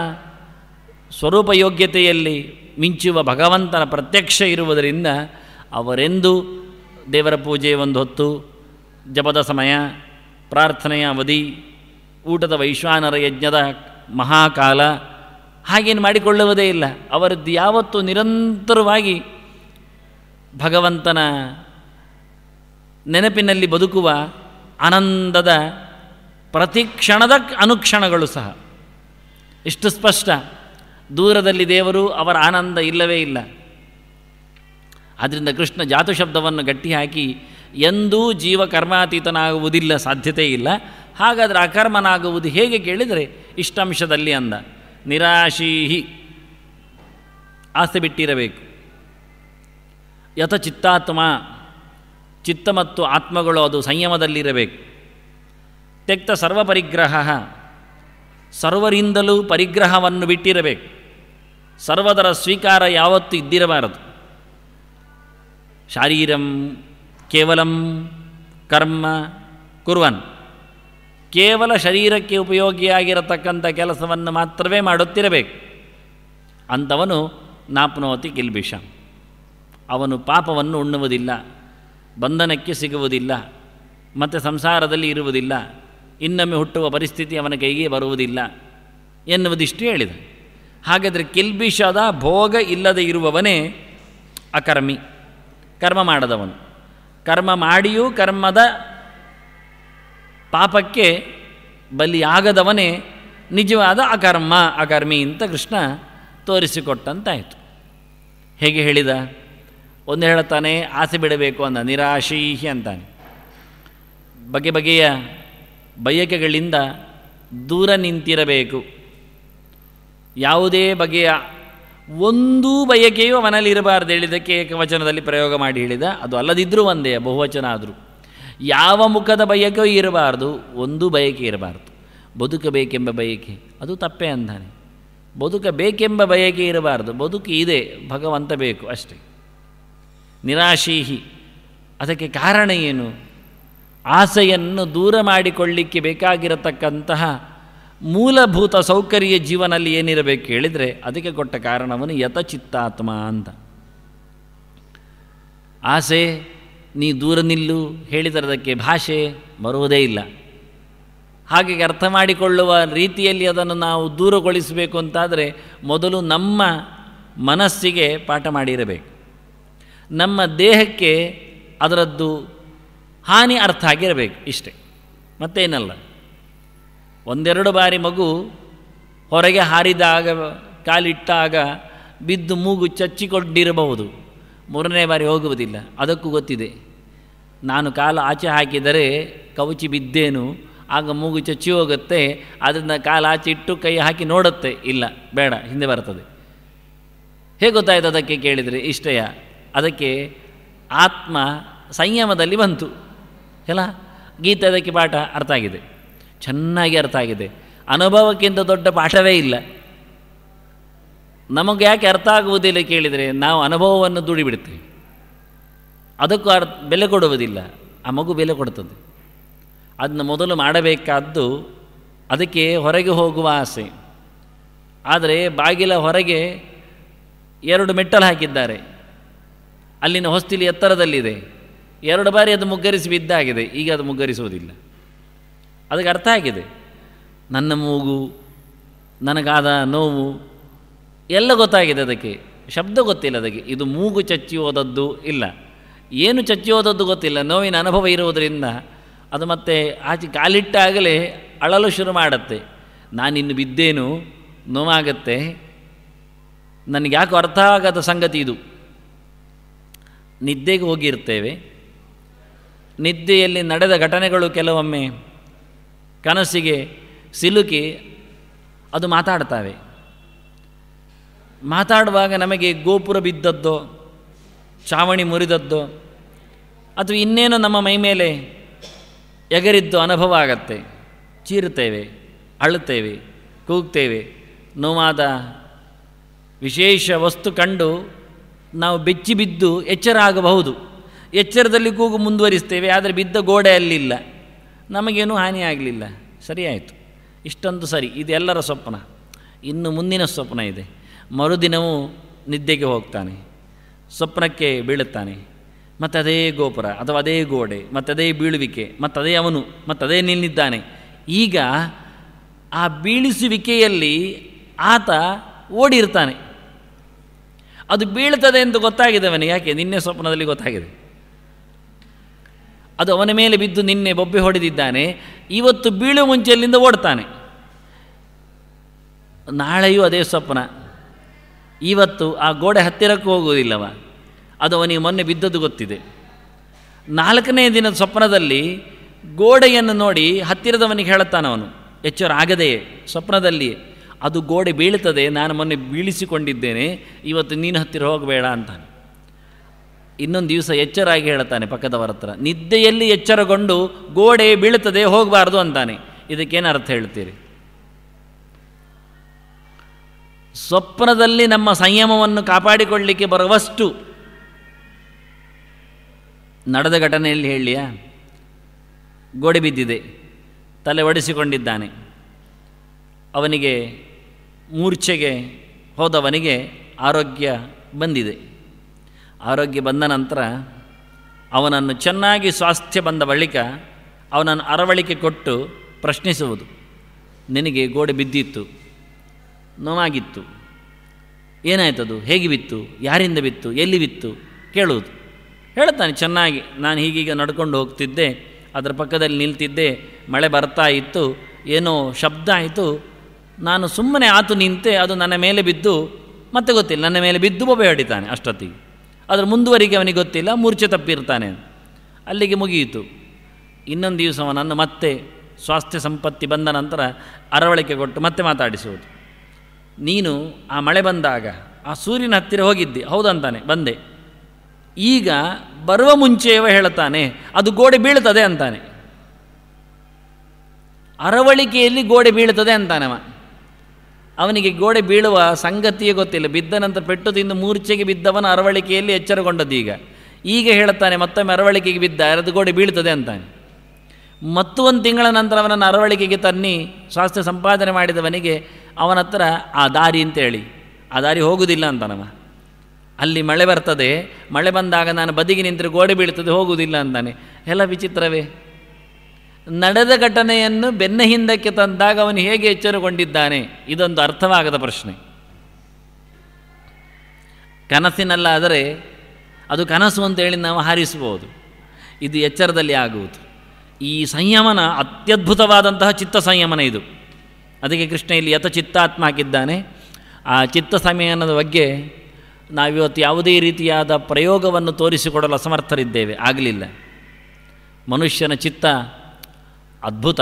ಯೋಗ್ಯತೆಯಲ್ಲಿ ಮಿಂಚುವ ಭಗವಂತನ ಪ್ರತ್ಯಕ್ಷ ಇರುವುದರಿಂದ ಅವರೆಂದು ದೇವರ ಪೂಜೆ ಒಂದು ಹೊತ್ತು ಜಪದ ಸಮಯ ಪ್ರಾರ್ಥನೆಯ ಅವಧಿ ಊಟದ ವೈಶ್ವಾನರ ಯಜ್ಞದ ಮಹಾಕಾಲ ಹಾಗೇನು ಮಾಡಿಕೊಳ್ಳುವುದೇ ಇಲ್ಲ ಅವರದ್ದು ಯಾವತ್ತೂ ನಿರಂತರವಾಗಿ ಭಗವಂತನ ನೆನಪಿನಲ್ಲಿ ಬದುಕುವ ಆನಂದದ ಪ್ರತಿ ಕ್ಷಣದ ಅನುಕ್ಷಣಗಳು ಸಹ ಇಷ್ಟು ಸ್ಪಷ್ಟ ದೂರದಲ್ಲಿ ದೇವರು ಅವರ ಆನಂದ ಇಲ್ಲವೇ ಇಲ್ಲ ಆದ್ದರಿಂದ ಕೃಷ್ಣ ಜಾತು ಶಬ್ದವನ್ನು ಗಟ್ಟಿ ಹಾಕಿ ಎಂದೂ ಜೀವ ಕರ್ಮಾತೀತನಾಗುವುದಿಲ್ಲ ಸಾಧ್ಯತೆ ಇಲ್ಲ ಹಾಗಾದರೆ ಅಕರ್ಮನಾಗುವುದು ಹೇಗೆ ಕೇಳಿದರೆ ಇಷ್ಟಾಂಶದಲ್ಲಿ ಅಂದ ನಿರಾಶೀಹಿ ಆಸೆ ಬಿಟ್ಟಿರಬೇಕು ಯಥ ಚಿತ್ತಾತ್ಮ ಚಿತ್ತ ಮತ್ತು ಆತ್ಮಗಳು ಅದು ಸಂಯಮದಲ್ಲಿರಬೇಕು ತೆಕ್ತ ಸರ್ವಪರಿಗ್ರಹ ಸರ್ವರಿಂದಲೂ ಪರಿಗ್ರಹವನ್ನು ಬಿಟ್ಟಿರಬೇಕು ಸರ್ವದರ ಸ್ವೀಕಾರ ಯಾವತ್ತೂ ಇದ್ದಿರಬಾರದು ಶಾರೀರಂ ಕೇವಲಂ ಕರ್ಮ ಕುರುವನ್ ಕೇವಲ ಶರೀರಕ್ಕೆ ಉಪಯೋಗಿಯಾಗಿರತಕ್ಕಂಥ ಕೆಲಸವನ್ನು ಮಾತ್ರವೇ ಮಾಡುತ್ತಿರಬೇಕು ಅಂಥವನು ನಾಪ್ನೋತಿ ಕಿಲ್ಬಿಷ ಅವನು ಪಾಪವನ್ನು ಉಣ್ಣುವುದಿಲ್ಲ ಬಂಧನಕ್ಕೆ ಸಿಗುವುದಿಲ್ಲ ಮತ್ತು ಸಂಸಾರದಲ್ಲಿ ಇರುವುದಿಲ್ಲ ಇನ್ನೊಮ್ಮೆ ಹುಟ್ಟುವ ಪರಿಸ್ಥಿತಿ ಅವನ ಕೈಗೆ ಬರುವುದಿಲ್ಲ ಎನ್ನುವುದಿಷ್ಟು ಹೇಳಿದ ಹಾಗಾದರೆ ಕಿಲ್ಬಿಷದ ಭೋಗ ಇಲ್ಲದೆ ಇರುವವನೇ ಅಕರ್ಮಿ ಕರ್ಮ ಮಾಡದವನು ಕರ್ಮ ಮಾಡಿಯೂ ಕರ್ಮದ ಪಾಪಕ್ಕೆ ಬಲಿಯಾಗದವನೇ ನಿಜವಾದ ಅಕರ್ಮ ಅಕರ್ಮಿ ಅಂತ ಕೃಷ್ಣ ತೋರಿಸಿಕೊಟ್ಟಂತಾಯಿತು ಹೇಗೆ ಹೇಳಿದ ಒಂದು ಹೇಳುತ್ತಾನೆ ಆಸೆ ಬಿಡಬೇಕು ಅಂದ ನಿರಾಶೀಹಿ ಅಂತಾನೆ ಬಗೆ ಬಗೆಯ ಬಯಕೆಗಳಿಂದ ದೂರ ನಿಂತಿರಬೇಕು ಯಾವುದೇ ಬಗೆಯ ಒಂದೂ ಬಯಕೆಯೂ ಅವನಲ್ಲಿರಬಾರ್ದು ಹೇಳಿದ್ದಕ್ಕೆ ಏಕವಚನದಲ್ಲಿ ಪ್ರಯೋಗ ಮಾಡಿ ಹೇಳಿದ ಅದು ಅಲ್ಲದಿದ್ದರೂ ಒಂದೇ ಬಹುವಚನ ಆದರೂ ಯಾವ ಮುಖದ ಬಯಕೆಯೂ ಇರಬಾರ್ದು ಒಂದು ಬಯಕೆ ಇರಬಾರ್ದು ಬದುಕಬೇಕೆಂಬ ಬಯಕೆ ಅದು ತಪ್ಪೇ ಅಂದಾನೆ ಬದುಕಬೇಕೆಂಬ ಬಯಕೆ ಇರಬಾರ್ದು ಬದುಕು ಇದೆ ಭಗವಂತ ಬೇಕು ಅಷ್ಟೇ ನಿರಾಶೀಹಿ ಅದಕ್ಕೆ ಕಾರಣ ಏನು ಆಸೆಯನ್ನು ದೂರ ಮಾಡಿಕೊಳ್ಳಿಕ್ಕೆ ಬೇಕಾಗಿರತಕ್ಕಂತಹ ಮೂಲಭೂತ ಸೌಕರ್ಯ ಜೀವನದಲ್ಲಿ ಏನಿರಬೇಕು ಹೇಳಿದರೆ ಅದಕ್ಕೆ ಕೊಟ್ಟ ಕಾರಣವನ್ನು ಯಥಚಿತ್ತಾತ್ಮ ಅಂತ ಆಸೆ ನೀ ದೂರ ನಿಲ್ಲು ಅದಕ್ಕೆ ಭಾಷೆ ಬರುವುದೇ ಇಲ್ಲ ಹಾಗೆ ಅರ್ಥ ಮಾಡಿಕೊಳ್ಳುವ ರೀತಿಯಲ್ಲಿ ಅದನ್ನು ನಾವು ದೂರಗೊಳಿಸಬೇಕು ಅಂತಾದರೆ ಮೊದಲು ನಮ್ಮ ಮನಸ್ಸಿಗೆ ಪಾಠ ಮಾಡಿರಬೇಕು ನಮ್ಮ ದೇಹಕ್ಕೆ ಅದರದ್ದು ಹಾನಿ ಅರ್ಥ ಆಗಿರಬೇಕು ಇಷ್ಟೇ ಮತ್ತೇನಲ್ಲ ಒಂದೆರಡು ಬಾರಿ ಮಗು ಹೊರಗೆ ಹಾರಿದಾಗ ಕಾಲಿಟ್ಟಾಗ ಬಿದ್ದು ಮೂಗು ಚಚ್ಚಿಕೊಂಡಿರಬಹುದು ಮೂರನೇ ಬಾರಿ ಹೋಗುವುದಿಲ್ಲ ಅದಕ್ಕೂ ಗೊತ್ತಿದೆ ನಾನು ಕಾಲು ಆಚೆ ಹಾಕಿದರೆ ಕವಚಿ ಬಿದ್ದೇನು ಆಗ ಮೂಗು ಚಚ್ಚಿ ಹೋಗುತ್ತೆ ಅದನ್ನು ಕಾಲು ಆಚೆ ಇಟ್ಟು ಕೈ ಹಾಕಿ ನೋಡುತ್ತೆ ಇಲ್ಲ ಬೇಡ ಹಿಂದೆ ಬರ್ತದೆ ಹೇಗೆ ಗೊತ್ತಾಯ್ತು ಅದಕ್ಕೆ ಕೇಳಿದರೆ ಇಷ್ಟಯ ಅದಕ್ಕೆ ಆತ್ಮ ಸಂಯಮದಲ್ಲಿ ಬಂತು ಎಲ್ಲ ಗೀತೆ ಅದಕ್ಕೆ ಪಾಠ ಅರ್ಥ ಆಗಿದೆ ಚೆನ್ನಾಗಿ ಅರ್ಥ ಆಗಿದೆ ಅನುಭವಕ್ಕಿಂತ ದೊಡ್ಡ ಪಾಠವೇ ಇಲ್ಲ ನಮಗೆ ಯಾಕೆ ಅರ್ಥ ಆಗುವುದಿಲ್ಲ ಕೇಳಿದರೆ ನಾವು ಅನುಭವವನ್ನು ದುಡಿಬಿಡ್ತೇವೆ ಅದಕ್ಕೂ ಅರ್ ಬೆಲೆ ಕೊಡುವುದಿಲ್ಲ ಆ ಮಗು ಬೆಲೆ ಕೊಡ್ತದೆ ಅದನ್ನು ಮೊದಲು ಮಾಡಬೇಕಾದ್ದು ಅದಕ್ಕೆ ಹೊರಗೆ ಹೋಗುವ ಆಸೆ ಆದರೆ ಬಾಗಿಲ ಹೊರಗೆ ಎರಡು ಮೆಟ್ಟಲು ಹಾಕಿದ್ದಾರೆ ಅಲ್ಲಿನ ಹೊಸ್ತಿಲಿ ಎತ್ತರದಲ್ಲಿದೆ ಎರಡು ಬಾರಿ ಅದು ಮುಗ್ಗರಿಸಿ ಬಿದ್ದಾಗಿದೆ ಈಗ ಅದು ಮುಗ್ಗರಿಸುವುದಿಲ್ಲ ಅದಕ್ಕೆ ಅರ್ಥ ಆಗಿದೆ ನನ್ನ ಮೂಗು ನನಗಾದ ನೋವು ಎಲ್ಲ ಗೊತ್ತಾಗಿದೆ ಅದಕ್ಕೆ ಶಬ್ದ ಗೊತ್ತಿಲ್ಲ ಅದಕ್ಕೆ ಇದು ಮೂಗು ಚಚ್ಚಿ ಹೋದದ್ದು ಇಲ್ಲ ಏನು ಚಚ್ಚಿ ಹೋದದ್ದು ಗೊತ್ತಿಲ್ಲ ನೋವಿನ ಅನುಭವ ಇರುವುದರಿಂದ ಅದು ಮತ್ತೆ ಆಚೆ ಕಾಲಿಟ್ಟಾಗಲೇ ಅಳಲು ಶುರು ಮಾಡುತ್ತೆ ನಾನಿನ್ನು ಬಿದ್ದೇನು ನೋವಾಗತ್ತೆ ನನಗೆ ಯಾಕೋ ಅರ್ಥ ಆಗದ ಸಂಗತಿ ಇದು ನಿದ್ದೆಗೆ ಹೋಗಿರ್ತೇವೆ ನಿದ್ದೆಯಲ್ಲಿ ನಡೆದ ಘಟನೆಗಳು ಕೆಲವೊಮ್ಮೆ ಕನಸಿಗೆ ಸಿಲುಕಿ ಅದು ಮಾತಾಡ್ತವೆ ಮಾತಾಡುವಾಗ ನಮಗೆ ಗೋಪುರ ಬಿದ್ದದ್ದೋ ಚಾವಣಿ ಮುರಿದದ್ದೋ ಅಥವಾ ಇನ್ನೇನು ನಮ್ಮ ಮೈ ಮೇಲೆ ಎಗರಿದ್ದು ಅನುಭವ ಆಗತ್ತೆ ಚೀರುತ್ತೇವೆ ಅಳುತ್ತೇವೆ ಕೂಗ್ತೇವೆ ನೋವಾದ ವಿಶೇಷ ವಸ್ತು ಕಂಡು ನಾವು ಬೆಚ್ಚಿ ಬಿದ್ದು ಎಚ್ಚರ ಆಗಬಹುದು ಎಚ್ಚರದಲ್ಲಿ ಕೂಗು ಮುಂದುವರಿಸ್ತೇವೆ ಆದರೆ ಬಿದ್ದ ಗೋಡೆ ಅಲ್ಲಿಲ್ಲ ನಮಗೇನೂ ಹಾನಿಯಾಗಲಿಲ್ಲ ಸರಿಯಾಯಿತು ಇಷ್ಟೊಂದು ಸರಿ ಇದೆಲ್ಲರ ಸ್ವಪ್ನ ಇನ್ನು ಮುಂದಿನ ಸ್ವಪ್ನ ಇದೆ ಮರುದಿನವೂ ನಿದ್ದೆಗೆ ಹೋಗ್ತಾನೆ ಸ್ವಪ್ನಕ್ಕೆ ಬೀಳುತ್ತಾನೆ ಮತ್ತು ಅದೇ ಗೋಪುರ ಅಥವಾ ಅದೇ ಗೋಡೆ ಅದೇ ಬೀಳುವಿಕೆ ಅದೇ ಅವನು ಮತ್ತದೇ ನಿಲ್ಲಿದ್ದಾನೆ ಈಗ ಆ ಬೀಳಿಸುವಿಕೆಯಲ್ಲಿ ಆತ ಓಡಿರ್ತಾನೆ ಅದು ಬೀಳ್ತದೆ ಅಂತ ಅವನಿಗೆ ಯಾಕೆ ನಿನ್ನೆ ಸ್ವಪ್ನದಲ್ಲಿ ಗೊತ್ತಾಗಿದೆ ಅದು ಅವನ ಮೇಲೆ ಬಿದ್ದು ನಿನ್ನೆ ಬೊಬ್ಬೆ ಹೊಡೆದಿದ್ದಾನೆ ಇವತ್ತು ಬೀಳು ಮುಂಚೆಯಲ್ಲಿಂದ ಓಡ್ತಾನೆ ನಾಳೆಯೂ ಅದೇ ಸ್ವಪ್ನ ಇವತ್ತು ಆ ಗೋಡೆ ಹತ್ತಿರಕ್ಕೂ ಹೋಗುವುದಿಲ್ಲವ ಅದು ಅವನಿಗೆ ಮೊನ್ನೆ ಬಿದ್ದದ್ದು ಗೊತ್ತಿದೆ ನಾಲ್ಕನೇ ದಿನದ ಸ್ವಪ್ನದಲ್ಲಿ ಗೋಡೆಯನ್ನು ನೋಡಿ ಹತ್ತಿರದವನಿಗೆ ಹೇಳುತ್ತಾನೆ ಅವನು ಆಗದೆಯೇ ಸ್ವಪ್ನದಲ್ಲಿಯೇ ಅದು ಗೋಡೆ ಬೀಳುತ್ತದೆ ನಾನು ಮೊನ್ನೆ ಬೀಳಿಸಿಕೊಂಡಿದ್ದೇನೆ ಇವತ್ತು ನೀನು ಹತ್ತಿರ ಹೋಗಬೇಡ ಅಂತಾನೆ ಇನ್ನೊಂದು ದಿವಸ ಎಚ್ಚರಾಗಿ ಹೇಳ್ತಾನೆ ಪಕ್ಕದವರ ಹತ್ರ ನಿದ್ದೆಯಲ್ಲಿ ಎಚ್ಚರಗೊಂಡು ಗೋಡೆ ಬೀಳುತ್ತದೆ ಹೋಗಬಾರದು ಅಂತಾನೆ ಇದಕ್ಕೇನು ಅರ್ಥ ಹೇಳ್ತೀರಿ ಸ್ವಪ್ನದಲ್ಲಿ ನಮ್ಮ ಸಂಯಮವನ್ನು ಕಾಪಾಡಿಕೊಳ್ಳಿಕ್ಕೆ ಬರುವಷ್ಟು ನಡೆದ ಘಟನೆಯಲ್ಲಿ ಹೇಳಿಯ ಗೋಡೆ ಬಿದ್ದಿದೆ ತಲೆ ಒಡಿಸಿಕೊಂಡಿದ್ದಾನೆ ಅವನಿಗೆ ಮೂರ್ಛೆಗೆ ಹೋದವನಿಗೆ ಆರೋಗ್ಯ ಬಂದಿದೆ ಆರೋಗ್ಯ ಬಂದ ನಂತರ ಅವನನ್ನು ಚೆನ್ನಾಗಿ ಸ್ವಾಸ್ಥ್ಯ ಬಂದ ಬಳಿಕ ಅವನನ್ನು ಅರವಳಿಕೆ ಕೊಟ್ಟು ಪ್ರಶ್ನಿಸುವುದು ನಿನಗೆ ಗೋಡೆ ಬಿದ್ದಿತ್ತು ನೋವಾಗಿತ್ತು ಏನಾಯ್ತದು ಹೇಗೆ ಬಿತ್ತು ಯಾರಿಂದ ಬಿತ್ತು ಎಲ್ಲಿ ಬಿತ್ತು ಕೇಳುವುದು ಹೇಳ್ತಾನೆ ಚೆನ್ನಾಗಿ ನಾನು ಹೀಗೀಗ ನಡ್ಕೊಂಡು ಹೋಗ್ತಿದ್ದೆ ಅದರ ಪಕ್ಕದಲ್ಲಿ ನಿಲ್ತಿದ್ದೆ ಮಳೆ ಬರ್ತಾ ಇತ್ತು ಏನೋ ಶಬ್ದ ಆಯಿತು ನಾನು ಸುಮ್ಮನೆ ಆತು ನಿಂತೆ ಅದು ನನ್ನ ಮೇಲೆ ಬಿದ್ದು ಮತ್ತೆ ಗೊತ್ತಿಲ್ಲ ನನ್ನ ಮೇಲೆ ಬಿದ್ದು ಬೊಬೆ ಹೊಡಿತಾನೆ ಅಷ್ಟೊತ್ತಿಗೆ ಅದರ ಮುಂದುವರಿಕೆ ಅವನಿಗೆ ಗೊತ್ತಿಲ್ಲ ಮೂರ್ಛೆ ತಪ್ಪಿರ್ತಾನೆ ಅಲ್ಲಿಗೆ ಮುಗಿಯಿತು ಇನ್ನೊಂದು ದಿವಸ ಅವನನ್ನು ಮತ್ತೆ ಸ್ವಾಸ್ಥ್ಯ ಸಂಪತ್ತಿ ಬಂದ ನಂತರ ಅರವಳಿಕೆ ಕೊಟ್ಟು ಮತ್ತೆ ಮಾತಾಡಿಸುವುದು ನೀನು ಆ ಮಳೆ ಬಂದಾಗ ಆ ಸೂರ್ಯನ ಹತ್ತಿರ ಹೋಗಿದ್ದೆ ಹೌದಂತಾನೆ ಬಂದೆ ಈಗ ಬರುವ ಮುಂಚೆಯವ ಹೇಳ್ತಾನೆ ಅದು ಗೋಡೆ ಬೀಳ್ತದೆ ಅಂತಾನೆ ಅರವಳಿಕೆಯಲ್ಲಿ ಗೋಡೆ ಬೀಳ್ತದೆ ಅವ ಅವನಿಗೆ ಗೋಡೆ ಬೀಳುವ ಸಂಗತಿಯೇ ಗೊತ್ತಿಲ್ಲ ಬಿದ್ದ ನಂತರ ಪೆಟ್ಟು ತಿಂದು ಮೂರ್ಛೆಗೆ ಬಿದ್ದವನ ಅರವಳಿಕೆಯಲ್ಲಿ ಎಚ್ಚರಗೊಂಡದ್ದು ಈಗ ಈಗ ಹೇಳುತ್ತಾನೆ ಮತ್ತೊಮ್ಮೆ ಅರವಳಿಕೆಗೆ ಬಿದ್ದ ಅರದು ಗೋಡೆ ಬೀಳ್ತದೆ ಅಂತಾನೆ ಮತ್ತು ಒಂದು ತಿಂಗಳ ನಂತರ ಅವನನ್ನು ಅರವಳಿಕೆಗೆ ತನ್ನಿ ಸ್ವಾಸ್ಥ್ಯ ಸಂಪಾದನೆ ಮಾಡಿದವನಿಗೆ ಅವನ ಹತ್ರ ಆ ದಾರಿ ಅಂತೇಳಿ ಆ ದಾರಿ ಹೋಗುವುದಿಲ್ಲ ಅಂತಾನವ ಅಲ್ಲಿ ಮಳೆ ಬರ್ತದೆ ಮಳೆ ಬಂದಾಗ ನಾನು ಬದಿಗೆ ನಿಂತರೆ ಗೋಡೆ ಬೀಳ್ತದೆ ಹೋಗುವುದಿಲ್ಲ ಅಂತಾನೆ ಎಲ್ಲ ವಿಚಿತ್ರವೇ ನಡೆದ ಘಟನೆಯನ್ನು ಬೆನ್ನ ಹಿಂದಕ್ಕೆ ತಂದಾಗ ಅವನು ಹೇಗೆ ಎಚ್ಚರಗೊಂಡಿದ್ದಾನೆ ಇದೊಂದು ಅರ್ಥವಾಗದ ಪ್ರಶ್ನೆ ಕನಸಿನಲ್ಲಾದರೆ ಅದು ಕನಸು ಅಂತ ಹೇಳಿ ನಾವು ಹಾರಿಸಬಹುದು ಇದು ಎಚ್ಚರದಲ್ಲಿ ಆಗುವುದು ಈ ಸಂಯಮನ ಅತ್ಯದ್ಭುತವಾದಂತಹ ಚಿತ್ತ ಸಂಯಮನ ಇದು ಅದಕ್ಕೆ ಕೃಷ್ಣ ಇಲ್ಲಿ ಯಥ ಚಿತ್ತಾತ್ಮ ಹಾಕಿದ್ದಾನೆ ಆ ಚಿತ್ತ ಸಂಯಮನದ ಬಗ್ಗೆ ನಾವಿವತ್ತು ಯಾವುದೇ ರೀತಿಯಾದ ಪ್ರಯೋಗವನ್ನು ತೋರಿಸಿಕೊಡಲು ಅಸಮರ್ಥರಿದ್ದೇವೆ ಆಗಲಿಲ್ಲ ಮನುಷ್ಯನ ಚಿತ್ತ ಅದ್ಭುತ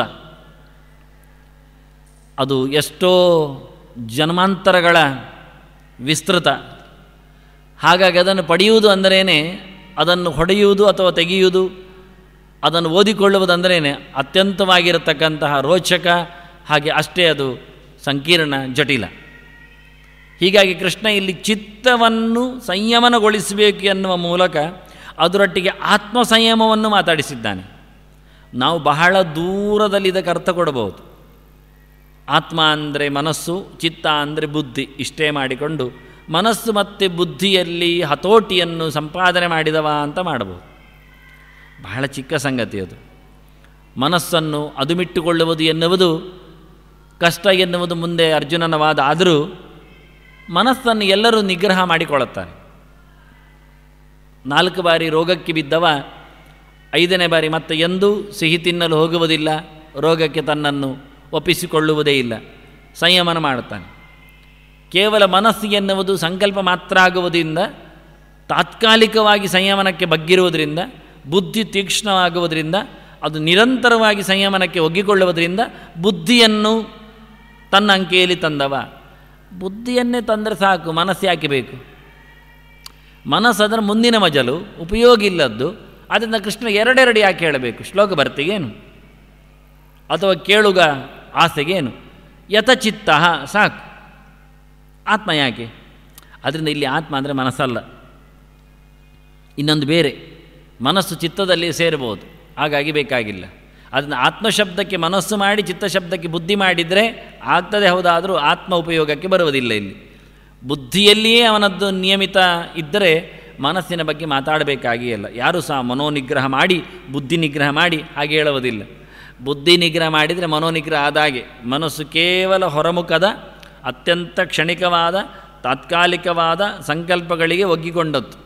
ಅದು ಎಷ್ಟೋ ಜನ್ಮಾಂತರಗಳ ವಿಸ್ತೃತ ಹಾಗಾಗಿ ಅದನ್ನು ಪಡೆಯುವುದು ಅಂದರೇನೆ ಅದನ್ನು ಹೊಡೆಯುವುದು ಅಥವಾ ತೆಗೆಯುವುದು ಅದನ್ನು ಓದಿಕೊಳ್ಳುವುದಂದರೇನೆ ಅತ್ಯಂತವಾಗಿರತಕ್ಕಂತಹ ರೋಚಕ ಹಾಗೆ ಅಷ್ಟೇ ಅದು ಸಂಕೀರ್ಣ ಜಟಿಲ ಹೀಗಾಗಿ ಕೃಷ್ಣ ಇಲ್ಲಿ ಚಿತ್ತವನ್ನು ಸಂಯಮನಗೊಳಿಸಬೇಕು ಎನ್ನುವ ಮೂಲಕ ಅದರೊಟ್ಟಿಗೆ ಆತ್ಮ ಸಂಯಮವನ್ನು ಮಾತಾಡಿಸಿದ್ದಾನೆ ನಾವು ಬಹಳ ದೂರದಲ್ಲಿ ಇದಕ್ಕೆ ಅರ್ಥ ಕೊಡಬಹುದು ಆತ್ಮ ಅಂದರೆ ಮನಸ್ಸು ಚಿತ್ತ ಅಂದರೆ ಬುದ್ಧಿ ಇಷ್ಟೇ ಮಾಡಿಕೊಂಡು ಮನಸ್ಸು ಮತ್ತು ಬುದ್ಧಿಯಲ್ಲಿ ಹತೋಟಿಯನ್ನು ಸಂಪಾದನೆ ಮಾಡಿದವ ಅಂತ ಮಾಡಬಹುದು ಬಹಳ ಚಿಕ್ಕ ಸಂಗತಿ ಅದು ಮನಸ್ಸನ್ನು ಅದುಮಿಟ್ಟುಕೊಳ್ಳುವುದು ಎನ್ನುವುದು ಕಷ್ಟ ಎನ್ನುವುದು ಮುಂದೆ ಅರ್ಜುನನ ವಾದ ಆದರೂ ಮನಸ್ಸನ್ನು ಎಲ್ಲರೂ ನಿಗ್ರಹ ಮಾಡಿಕೊಳ್ಳುತ್ತಾರೆ ನಾಲ್ಕು ಬಾರಿ ರೋಗಕ್ಕೆ ಬಿದ್ದವ ಐದನೇ ಬಾರಿ ಮತ್ತೆ ಎಂದೂ ಸಿಹಿ ತಿನ್ನಲು ಹೋಗುವುದಿಲ್ಲ ರೋಗಕ್ಕೆ ತನ್ನನ್ನು ಒಪ್ಪಿಸಿಕೊಳ್ಳುವುದೇ ಇಲ್ಲ ಸಂಯಮನ ಮಾಡುತ್ತಾನೆ ಕೇವಲ ಮನಸ್ಸು ಎನ್ನುವುದು ಸಂಕಲ್ಪ ಮಾತ್ರ ಆಗುವುದರಿಂದ ತಾತ್ಕಾಲಿಕವಾಗಿ ಸಂಯಮನಕ್ಕೆ ಬಗ್ಗಿರುವುದರಿಂದ ಬುದ್ಧಿ ತೀಕ್ಷ್ಣವಾಗುವುದರಿಂದ ಅದು ನಿರಂತರವಾಗಿ ಸಂಯಮನಕ್ಕೆ ಒಗ್ಗಿಕೊಳ್ಳುವುದರಿಂದ ಬುದ್ಧಿಯನ್ನು ತನ್ನ ಅಂಕೆಯಲ್ಲಿ ತಂದವ ಬುದ್ಧಿಯನ್ನೇ ತಂದರೆ ಸಾಕು ಮನಸ್ಸು ಯಾಕೆ ಬೇಕು ಮನಸ್ಸು ಅದರ ಮುಂದಿನ ಮಜಲು ಉಪಯೋಗ ಇಲ್ಲದ್ದು ಆದ್ದರಿಂದ ಕೃಷ್ಣ ಎರಡೆರಡು ಯಾಕೆ ಹೇಳಬೇಕು ಶ್ಲೋಕ ಬರ್ತಿಗೇನು ಅಥವಾ ಕೇಳುಗ ಆಸೆಗೇನು ಯಥಚಿತ್ತ ಸಾಕು ಆತ್ಮ ಯಾಕೆ ಅದರಿಂದ ಇಲ್ಲಿ ಆತ್ಮ ಅಂದರೆ ಮನಸ್ಸಲ್ಲ ಇನ್ನೊಂದು ಬೇರೆ ಮನಸ್ಸು ಚಿತ್ತದಲ್ಲಿ ಸೇರಬಹುದು ಹಾಗಾಗಿ ಬೇಕಾಗಿಲ್ಲ ಅದನ್ನು ಆತ್ಮಶಬ್ದಕ್ಕೆ ಮನಸ್ಸು ಮಾಡಿ ಚಿತ್ತ ಶಬ್ದಕ್ಕೆ ಬುದ್ಧಿ ಮಾಡಿದರೆ ಆಗ್ತದೆ ಹೌದಾದರೂ ಆತ್ಮ ಉಪಯೋಗಕ್ಕೆ ಬರುವುದಿಲ್ಲ ಇಲ್ಲಿ ಬುದ್ಧಿಯಲ್ಲಿಯೇ ಅವನದ್ದು ನಿಯಮಿತ ಇದ್ದರೆ ಮನಸ್ಸಿನ ಬಗ್ಗೆ ಮಾತಾಡಬೇಕಾಗಿ ಇಲ್ಲ ಯಾರೂ ಸಹ ಮನೋನಿಗ್ರಹ ಮಾಡಿ ಬುದ್ಧಿ ನಿಗ್ರಹ ಮಾಡಿ ಹಾಗೆ ಹೇಳುವುದಿಲ್ಲ ಬುದ್ಧಿ ನಿಗ್ರಹ ಮಾಡಿದರೆ ಮನೋನಿಗ್ರಹ ಆದಾಗೆ ಮನಸ್ಸು ಕೇವಲ ಹೊರಮುಖದ ಅತ್ಯಂತ ಕ್ಷಣಿಕವಾದ ತಾತ್ಕಾಲಿಕವಾದ ಸಂಕಲ್ಪಗಳಿಗೆ ಒಗ್ಗಿಕೊಂಡದ್ದು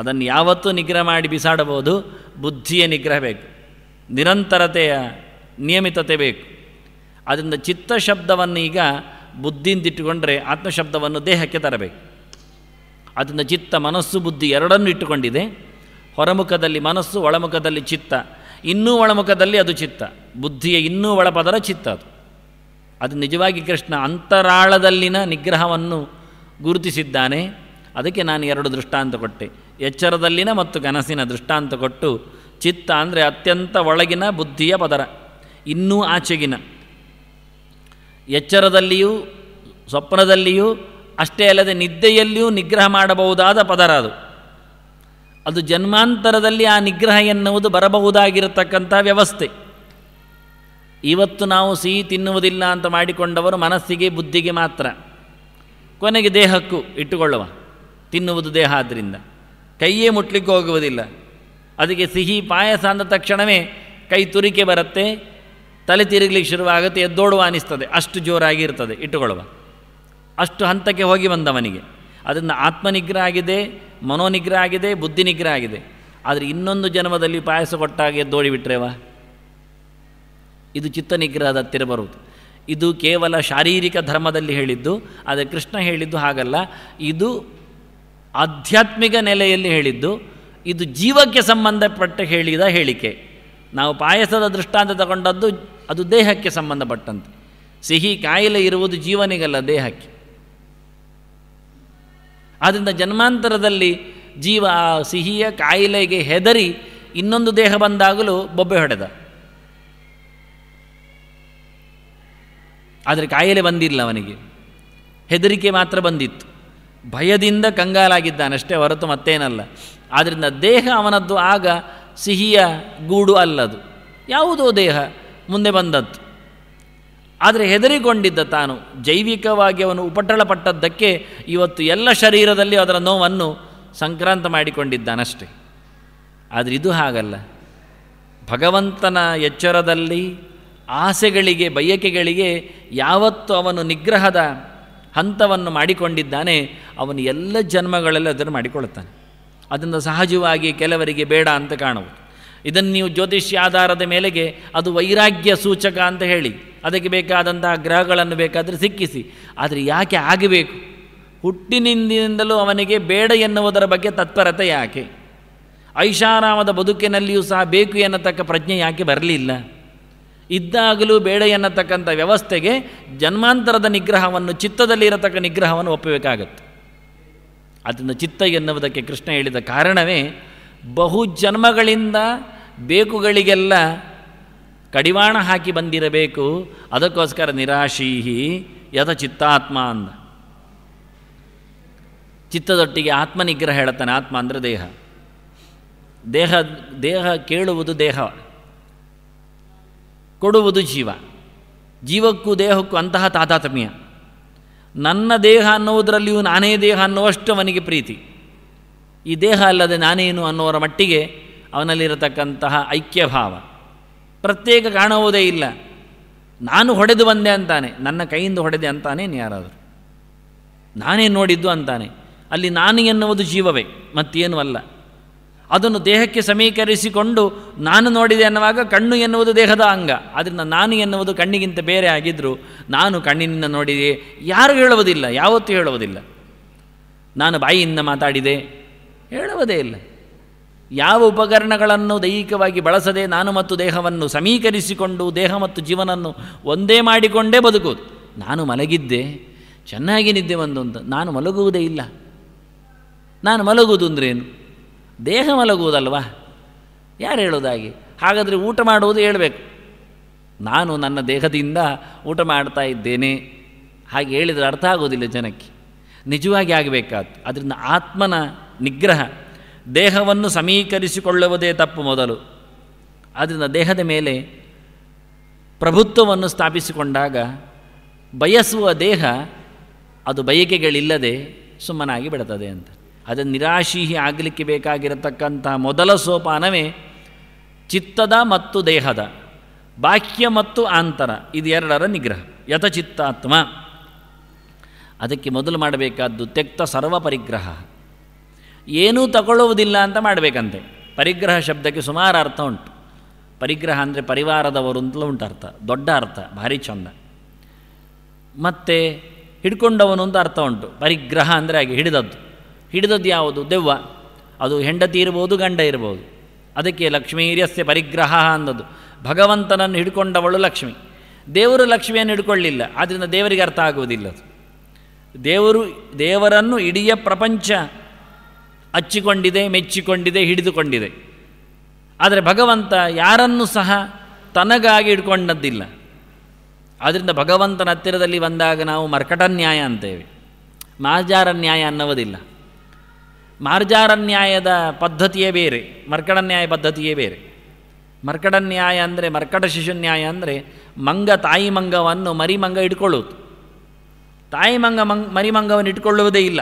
ಅದನ್ನು ಯಾವತ್ತೂ ನಿಗ್ರಹ ಮಾಡಿ ಬಿಸಾಡಬಹುದು ಬುದ್ಧಿಯ ನಿಗ್ರಹ ಬೇಕು ನಿರಂತರತೆಯ ನಿಯಮಿತತೆ ಬೇಕು ಅದರಿಂದ ಚಿತ್ತ ಶಬ್ದವನ್ನು ಈಗ ಬುದ್ಧಿಯಿಂದಿಟ್ಟುಕೊಂಡರೆ ಆತ್ಮಶಬ್ದವನ್ನು ದೇಹಕ್ಕೆ ತರಬೇಕು ಅದನ್ನು ಚಿತ್ತ ಮನಸ್ಸು ಬುದ್ಧಿ ಎರಡನ್ನೂ ಇಟ್ಟುಕೊಂಡಿದೆ ಹೊರಮುಖದಲ್ಲಿ ಮನಸ್ಸು ಒಳಮುಖದಲ್ಲಿ ಚಿತ್ತ ಇನ್ನೂ ಒಳಮುಖದಲ್ಲಿ ಅದು ಚಿತ್ತ ಬುದ್ಧಿಯ ಇನ್ನೂ ಒಳಪದರ ಚಿತ್ತ ಅದು ಅದು ನಿಜವಾಗಿ ಕೃಷ್ಣ ಅಂತರಾಳದಲ್ಲಿನ ನಿಗ್ರಹವನ್ನು ಗುರುತಿಸಿದ್ದಾನೆ ಅದಕ್ಕೆ ನಾನು ಎರಡು ದೃಷ್ಟಾಂತ ಕೊಟ್ಟೆ ಎಚ್ಚರದಲ್ಲಿನ ಮತ್ತು ಕನಸಿನ ದೃಷ್ಟಾಂತ ಕೊಟ್ಟು ಚಿತ್ತ ಅಂದರೆ ಅತ್ಯಂತ ಒಳಗಿನ ಬುದ್ಧಿಯ ಪದರ ಇನ್ನೂ ಆಚೆಗಿನ ಎಚ್ಚರದಲ್ಲಿಯೂ ಸ್ವಪ್ನದಲ್ಲಿಯೂ ಅಷ್ಟೇ ಅಲ್ಲದೆ ನಿದ್ದೆಯಲ್ಲಿಯೂ ನಿಗ್ರಹ ಮಾಡಬಹುದಾದ ಪದರ ಅದು ಅದು ಜನ್ಮಾಂತರದಲ್ಲಿ ಆ ನಿಗ್ರಹ ಎನ್ನುವುದು ಬರಬಹುದಾಗಿರತಕ್ಕಂಥ ವ್ಯವಸ್ಥೆ ಇವತ್ತು ನಾವು ಸಿಹಿ ತಿನ್ನುವುದಿಲ್ಲ ಅಂತ ಮಾಡಿಕೊಂಡವರು ಮನಸ್ಸಿಗೆ ಬುದ್ಧಿಗೆ ಮಾತ್ರ ಕೊನೆಗೆ ದೇಹಕ್ಕೂ ಇಟ್ಟುಕೊಳ್ಳುವ ತಿನ್ನುವುದು ದೇಹ ಆದ್ದರಿಂದ ಕೈಯೇ ಮುಟ್ಲಿಕ್ಕೆ ಹೋಗುವುದಿಲ್ಲ ಅದಕ್ಕೆ ಸಿಹಿ ಪಾಯಸ ಅಂದ ತಕ್ಷಣವೇ ಕೈ ತುರಿಕೆ ಬರುತ್ತೆ ತಲೆ ತಿರುಗಲಿಕ್ಕೆ ಶುರುವಾಗುತ್ತೆ ಎದ್ದೋಡುವ ಅನಿಸ್ತದೆ ಅಷ್ಟು ಜೋರಾಗಿರ್ತದೆ ಇಟ್ಟುಕೊಳ್ಳುವ ಅಷ್ಟು ಹಂತಕ್ಕೆ ಹೋಗಿ ಬಂದವನಿಗೆ ಅದನ್ನು ಆತ್ಮನಿಗ್ರಹ ಆಗಿದೆ ಮನೋನಿಗ್ರಹ ಆಗಿದೆ ಬುದ್ಧಿ ನಿಗ್ರಹ ಆಗಿದೆ ಆದರೆ ಇನ್ನೊಂದು ಜನ್ಮದಲ್ಲಿ ಪಾಯಸ ಕೊಟ್ಟಾಗೆ ದೋಡಿಬಿಟ್ರೆವಾ ಇದು ಚಿತ್ತ ನಿಗ್ರಹದ ಹತ್ತಿರ ಬರುವುದು ಇದು ಕೇವಲ ಶಾರೀರಿಕ ಧರ್ಮದಲ್ಲಿ ಹೇಳಿದ್ದು ಆದರೆ ಕೃಷ್ಣ ಹೇಳಿದ್ದು ಹಾಗಲ್ಲ ಇದು ಆಧ್ಯಾತ್ಮಿಕ ನೆಲೆಯಲ್ಲಿ ಹೇಳಿದ್ದು ಇದು ಜೀವಕ್ಕೆ ಸಂಬಂಧಪಟ್ಟ ಹೇಳಿದ ಹೇಳಿಕೆ ನಾವು ಪಾಯಸದ ದೃಷ್ಟಾಂತ ತಗೊಂಡದ್ದು ಅದು ದೇಹಕ್ಕೆ ಸಂಬಂಧಪಟ್ಟಂತೆ ಸಿಹಿ ಕಾಯಿಲೆ ಇರುವುದು ಜೀವನಿಗಲ್ಲ ದೇಹಕ್ಕೆ ಆದ್ದರಿಂದ ಜನ್ಮಾಂತರದಲ್ಲಿ ಜೀವ ಆ ಸಿಹಿಯ ಕಾಯಿಲೆಗೆ ಹೆದರಿ ಇನ್ನೊಂದು ದೇಹ ಬಂದಾಗಲೂ ಬೊಬ್ಬೆ ಹೊಡೆದ ಆದರೆ ಕಾಯಿಲೆ ಬಂದಿಲ್ಲ ಅವನಿಗೆ ಹೆದರಿಕೆ ಮಾತ್ರ ಬಂದಿತ್ತು ಭಯದಿಂದ ಕಂಗಾಲಾಗಿದ್ದಾನಷ್ಟೇ ಹೊರತು ಮತ್ತೇನಲ್ಲ ಆದ್ದರಿಂದ ದೇಹ ಅವನದ್ದು ಆಗ ಸಿಹಿಯ ಗೂಡು ಅಲ್ಲದು ಯಾವುದೋ ದೇಹ ಮುಂದೆ ಬಂದದ್ದು ಆದರೆ ಹೆದರಿಕೊಂಡಿದ್ದ ತಾನು ಜೈವಿಕವಾಗಿ ಅವನು ಉಪಟಳಪಟ್ಟದ್ದಕ್ಕೆ ಇವತ್ತು ಎಲ್ಲ ಶರೀರದಲ್ಲಿ ಅದರ ನೋವನ್ನು ಸಂಕ್ರಾಂತ ಮಾಡಿಕೊಂಡಿದ್ದಾನಷ್ಟೆ ಆದರೆ ಇದು ಹಾಗಲ್ಲ ಭಗವಂತನ ಎಚ್ಚರದಲ್ಲಿ ಆಸೆಗಳಿಗೆ ಬಯಕೆಗಳಿಗೆ ಯಾವತ್ತು ಅವನು ನಿಗ್ರಹದ ಹಂತವನ್ನು ಮಾಡಿಕೊಂಡಿದ್ದಾನೆ ಅವನು ಎಲ್ಲ ಜನ್ಮಗಳಲ್ಲಿ ಅದನ್ನು ಮಾಡಿಕೊಳ್ಳುತ್ತಾನೆ ಅದನ್ನು ಸಹಜವಾಗಿ ಕೆಲವರಿಗೆ ಬೇಡ ಅಂತ ಕಾಣುವುದು ಇದನ್ನು ನೀವು ಜ್ಯೋತಿಷ್ಯ ಆಧಾರದ ಮೇಲೆಗೆ ಅದು ವೈರಾಗ್ಯ ಸೂಚಕ ಅಂತ ಹೇಳಿ ಅದಕ್ಕೆ ಬೇಕಾದಂತಹ ಗ್ರಹಗಳನ್ನು ಬೇಕಾದರೆ ಸಿಕ್ಕಿಸಿ ಆದರೆ ಯಾಕೆ ಆಗಬೇಕು ಹುಟ್ಟಿನಿಂದಿನಿಂದಲೂ ಅವನಿಗೆ ಬೇಡ ಎನ್ನುವುದರ ಬಗ್ಗೆ ತತ್ಪರತೆ ಯಾಕೆ ಐಷಾರಾಮದ ಬದುಕಿನಲ್ಲಿಯೂ ಸಹ ಬೇಕು ಎನ್ನತಕ್ಕ ಪ್ರಜ್ಞೆ ಯಾಕೆ ಬರಲಿಲ್ಲ ಇದ್ದಾಗಲೂ ಬೇಡ ಎನ್ನತಕ್ಕಂಥ ವ್ಯವಸ್ಥೆಗೆ ಜನ್ಮಾಂತರದ ನಿಗ್ರಹವನ್ನು ಚಿತ್ತದಲ್ಲಿರತಕ್ಕ ನಿಗ್ರಹವನ್ನು ಒಪ್ಪಬೇಕಾಗತ್ತೆ ಅದನ್ನು ಚಿತ್ತ ಎನ್ನುವುದಕ್ಕೆ ಕೃಷ್ಣ ಹೇಳಿದ ಕಾರಣವೇ ಬಹು ಜನ್ಮಗಳಿಂದ ಬೇಕುಗಳಿಗೆಲ್ಲ ಕಡಿವಾಣ ಹಾಕಿ ಬಂದಿರಬೇಕು ಅದಕ್ಕೋಸ್ಕರ ನಿರಾಶೀಹಿ ಯಥ ಚಿತ್ತಾತ್ಮ ಅಂದ ಚಿತ್ತದೊಟ್ಟಿಗೆ ಆತ್ಮನಿಗ್ರಹ ಹೇಳ್ತಾನೆ ಆತ್ಮ ಅಂದರೆ ದೇಹ ದೇಹ ದೇಹ ಕೇಳುವುದು ದೇಹ ಕೊಡುವುದು ಜೀವ ಜೀವಕ್ಕೂ ದೇಹಕ್ಕೂ ಅಂತಹ ತಾತಾತ್ಮ್ಯ ನನ್ನ ದೇಹ ಅನ್ನುವುದರಲ್ಲಿಯೂ ನಾನೇ ದೇಹ ಅನ್ನುವಷ್ಟು ಅವನಿಗೆ ಪ್ರೀತಿ ಈ ದೇಹ ಅಲ್ಲದೆ ನಾನೇನು ಅನ್ನೋರ ಮಟ್ಟಿಗೆ ಅವನಲ್ಲಿರತಕ್ಕಂತಹ ಐಕ್ಯಭಾವ ಪ್ರತ್ಯೇಕ ಕಾಣುವುದೇ ಇಲ್ಲ ನಾನು ಹೊಡೆದು ಬಂದೆ ಅಂತಾನೆ ನನ್ನ ಕೈಯಿಂದ ಹೊಡೆದೆ ಅಂತಾನೆ ಯಾರಾದರೂ ನಾನೇ ನೋಡಿದ್ದು ಅಂತಾನೆ ಅಲ್ಲಿ ನಾನು ಎನ್ನುವುದು ಜೀವವೇ ಮತ್ತೇನು ಅಲ್ಲ ಅದನ್ನು ದೇಹಕ್ಕೆ ಸಮೀಕರಿಸಿಕೊಂಡು ನಾನು ನೋಡಿದೆ ಅನ್ನುವಾಗ ಕಣ್ಣು ಎನ್ನುವುದು ದೇಹದ ಅಂಗ ಆದ್ದರಿಂದ ನಾನು ಎನ್ನುವುದು ಕಣ್ಣಿಗಿಂತ ಬೇರೆ ಆಗಿದ್ದರೂ ನಾನು ಕಣ್ಣಿನಿಂದ ನೋಡಿದೆ ಯಾರು ಹೇಳುವುದಿಲ್ಲ ಯಾವತ್ತೂ ಹೇಳುವುದಿಲ್ಲ ನಾನು ಬಾಯಿಯಿಂದ ಮಾತಾಡಿದೆ ಹೇಳುವುದೇ ಇಲ್ಲ ಯಾವ ಉಪಕರಣಗಳನ್ನು ದೈಹಿಕವಾಗಿ ಬಳಸದೆ ನಾನು ಮತ್ತು ದೇಹವನ್ನು ಸಮೀಕರಿಸಿಕೊಂಡು ದೇಹ ಮತ್ತು ಜೀವನನ್ನು ಒಂದೇ ಮಾಡಿಕೊಂಡೇ ಬದುಕೋದು ನಾನು ಮಲಗಿದ್ದೆ ಚೆನ್ನಾಗಿ ನಿದ್ದೆ ಬಂದು ನಾನು ಮಲಗುವುದೇ ಇಲ್ಲ ನಾನು ಮಲಗುವುದು ಅಂದ್ರೇನು ದೇಹ ಮಲಗುವುದಲ್ವಾ ಯಾರು ಹೇಳೋದಾಗಿ ಹಾಗಾದರೆ ಊಟ ಮಾಡುವುದು ಹೇಳಬೇಕು ನಾನು ನನ್ನ ದೇಹದಿಂದ ಊಟ ಮಾಡ್ತಾ ಇದ್ದೇನೆ ಹಾಗೆ ಹೇಳಿದರೆ ಅರ್ಥ ಆಗೋದಿಲ್ಲ ಜನಕ್ಕೆ ನಿಜವಾಗಿ ಆಗಬೇಕಾದ್ದು ಅದರಿಂದ ಆತ್ಮನ ನಿಗ್ರಹ ದೇಹವನ್ನು ಸಮೀಕರಿಸಿಕೊಳ್ಳುವುದೇ ತಪ್ಪು ಮೊದಲು ಆದ್ದರಿಂದ ದೇಹದ ಮೇಲೆ ಪ್ರಭುತ್ವವನ್ನು ಸ್ಥಾಪಿಸಿಕೊಂಡಾಗ ಬಯಸುವ ದೇಹ ಅದು ಬಯಕೆಗಳಿಲ್ಲದೆ ಸುಮ್ಮನಾಗಿ ಬಿಡುತ್ತದೆ ಅಂತ ಅದು ನಿರಾಶೀಹಿ ಆಗಲಿಕ್ಕೆ ಬೇಕಾಗಿರತಕ್ಕಂಥ ಮೊದಲ ಸೋಪಾನವೇ ಚಿತ್ತದ ಮತ್ತು ದೇಹದ ಬಾಹ್ಯ ಮತ್ತು ಆಂತರ ಎರಡರ ನಿಗ್ರಹ ಯಥಚಿತ್ತಾತ್ಮ ಅದಕ್ಕೆ ಮೊದಲು ಮಾಡಬೇಕಾದ್ದು ತೆಕ್ತ ಸರ್ವ ಪರಿಗ್ರಹ ಏನೂ ತಗೊಳ್ಳುವುದಿಲ್ಲ ಅಂತ ಮಾಡಬೇಕಂತೆ ಪರಿಗ್ರಹ ಶಬ್ದಕ್ಕೆ ಸುಮಾರು ಅರ್ಥ ಉಂಟು ಪರಿಗ್ರಹ ಅಂದರೆ ಪರಿವಾರದವರು ಅಂತಲೂ ಉಂಟು ಅರ್ಥ ದೊಡ್ಡ ಅರ್ಥ ಭಾರಿ ಚಂದ ಮತ್ತು ಹಿಡ್ಕೊಂಡವನು ಅಂತ ಅರ್ಥ ಉಂಟು ಪರಿಗ್ರಹ ಅಂದರೆ ಹಾಗೆ ಹಿಡಿದದ್ದು ಹಿಡಿದದ್ದು ಯಾವುದು ದೆವ್ವ ಅದು ಹೆಂಡತಿ ಇರ್ಬೋದು ಗಂಡ ಇರ್ಬೋದು ಅದಕ್ಕೆ ಲಕ್ಷ್ಮೀರ್ಯಸ್ಯ ಪರಿಗ್ರಹ ಅಂದದ್ದು ಭಗವಂತನನ್ನು ಹಿಡ್ಕೊಂಡವಳು ಲಕ್ಷ್ಮಿ ದೇವರು ಲಕ್ಷ್ಮಿಯನ್ನು ಹಿಡ್ಕೊಳ್ಳಿಲ್ಲ ಆದ್ದರಿಂದ ದೇವರಿಗೆ ಅರ್ಥ ಆಗುವುದಿಲ್ಲ ಅದು ದೇವರು ದೇವರನ್ನು ಇಡೀ ಪ್ರಪಂಚ ಅಚ್ಚಿಕೊಂಡಿದೆ ಮೆಚ್ಚಿಕೊಂಡಿದೆ ಹಿಡಿದುಕೊಂಡಿದೆ ಆದರೆ ಭಗವಂತ ಯಾರನ್ನು ಸಹ ತನಗಾಗಿ ಇಟ್ಕೊಂಡದ್ದಿಲ್ಲ ಆದ್ದರಿಂದ ಭಗವಂತನ ಹತ್ತಿರದಲ್ಲಿ ಬಂದಾಗ ನಾವು ಮರ್ಕಟ ನ್ಯಾಯ ಅಂತೇವೆ ಮಾರ್ಜಾರ ನ್ಯಾಯ ಅನ್ನೋದಿಲ್ಲ ಮಾರ್ಜಾರ ನ್ಯಾಯದ ಪದ್ಧತಿಯೇ ಬೇರೆ ಮರ್ಕಟನ್ಯಾಯ ನ್ಯಾಯ ಪದ್ಧತಿಯೇ ಬೇರೆ ಮರ್ಕಟನ್ಯಾಯ ನ್ಯಾಯ ಅಂದರೆ ಮರ್ಕಟ ಶಿಶು ನ್ಯಾಯ ಅಂದರೆ ಮಂಗ ತಾಯಿ ಮಂಗವನ್ನು ಮರಿಮಂಗ ಇಟ್ಕೊಳ್ಳುವುದು ತಾಯಿ ಮಂಗ ಮಂಗ್ ಮರಿಮಂಗವನ್ನು ಇಟ್ಕೊಳ್ಳುವುದೇ ಇಲ್ಲ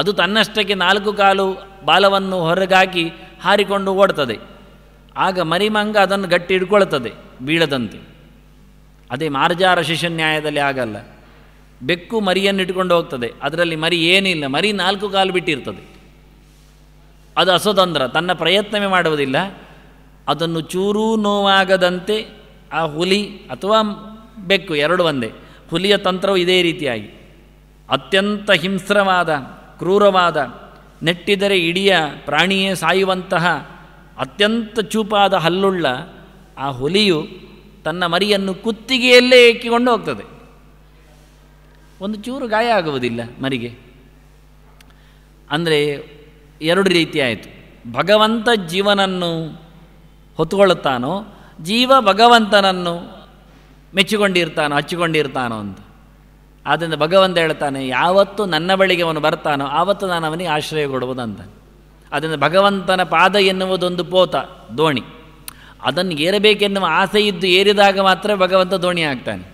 ಅದು ತನ್ನಷ್ಟಕ್ಕೆ ನಾಲ್ಕು ಕಾಲು ಬಾಲವನ್ನು ಹೊರಗಾಕಿ ಹಾರಿಕೊಂಡು ಓಡ್ತದೆ ಆಗ ಮರಿಮಂಗ ಅದನ್ನು ಗಟ್ಟಿ ಹಿಡ್ಕೊಳ್ತದೆ ಬೀಳದಂತೆ ಅದೇ ಮಾರ್ಜಾರ ನ್ಯಾಯದಲ್ಲಿ ಆಗಲ್ಲ ಬೆಕ್ಕು ಮರಿಯನ್ನು ಇಟ್ಕೊಂಡು ಹೋಗ್ತದೆ ಅದರಲ್ಲಿ ಮರಿ ಏನಿಲ್ಲ ಮರಿ ನಾಲ್ಕು ಕಾಲು ಬಿಟ್ಟಿರ್ತದೆ ಅದು ಅಸೋದಂದ್ರ ತನ್ನ ಪ್ರಯತ್ನವೇ ಮಾಡುವುದಿಲ್ಲ ಅದನ್ನು ಚೂರೂ ನೋವಾಗದಂತೆ ಆ ಹುಲಿ ಅಥವಾ ಬೆಕ್ಕು ಎರಡು ಒಂದೇ ಹುಲಿಯ ತಂತ್ರವು ಇದೇ ರೀತಿಯಾಗಿ ಅತ್ಯಂತ ಹಿಂಸ್ರವಾದ ಕ್ರೂರವಾದ ನೆಟ್ಟಿದರೆ ಇಡಿಯ ಪ್ರಾಣಿಯೇ ಸಾಯುವಂತಹ ಅತ್ಯಂತ ಚೂಪಾದ ಹಲ್ಲುಳ್ಳ ಆ ಹುಲಿಯು ತನ್ನ ಮರಿಯನ್ನು ಕುತ್ತಿಗೆಯಲ್ಲೇ ಇಕ್ಕಿಕೊಂಡು ಹೋಗ್ತದೆ ಒಂದು ಚೂರು ಗಾಯ ಆಗುವುದಿಲ್ಲ ಮರಿಗೆ ಅಂದರೆ ಎರಡು ರೀತಿ ಆಯಿತು ಭಗವಂತ ಜೀವನನ್ನು ಹೊತ್ತುಕೊಳ್ಳುತ್ತಾನೋ ಜೀವ ಭಗವಂತನನ್ನು ಮೆಚ್ಚಿಕೊಂಡಿರ್ತಾನೋ ಹಚ್ಚಿಕೊಂಡಿರ್ತಾನೋ ಅಂತ ಆದ್ದರಿಂದ ಭಗವಂತ ಹೇಳ್ತಾನೆ ಯಾವತ್ತು ನನ್ನ ಬಳಿಗೆ ಅವನು ಬರ್ತಾನೋ ಆವತ್ತು ನಾನು ಅವನಿಗೆ ಆಶ್ರಯ ಕೊಡುವುದಂತ ಅದರಿಂದ ಭಗವಂತನ ಪಾದ ಎನ್ನುವುದೊಂದು ಪೋತ ದೋಣಿ ಅದನ್ನು ಏರಬೇಕೆನ್ನುವ ಆಸೆ ಇದ್ದು ಏರಿದಾಗ ಮಾತ್ರ ಭಗವಂತ ದೋಣಿ ಆಗ್ತಾನೆ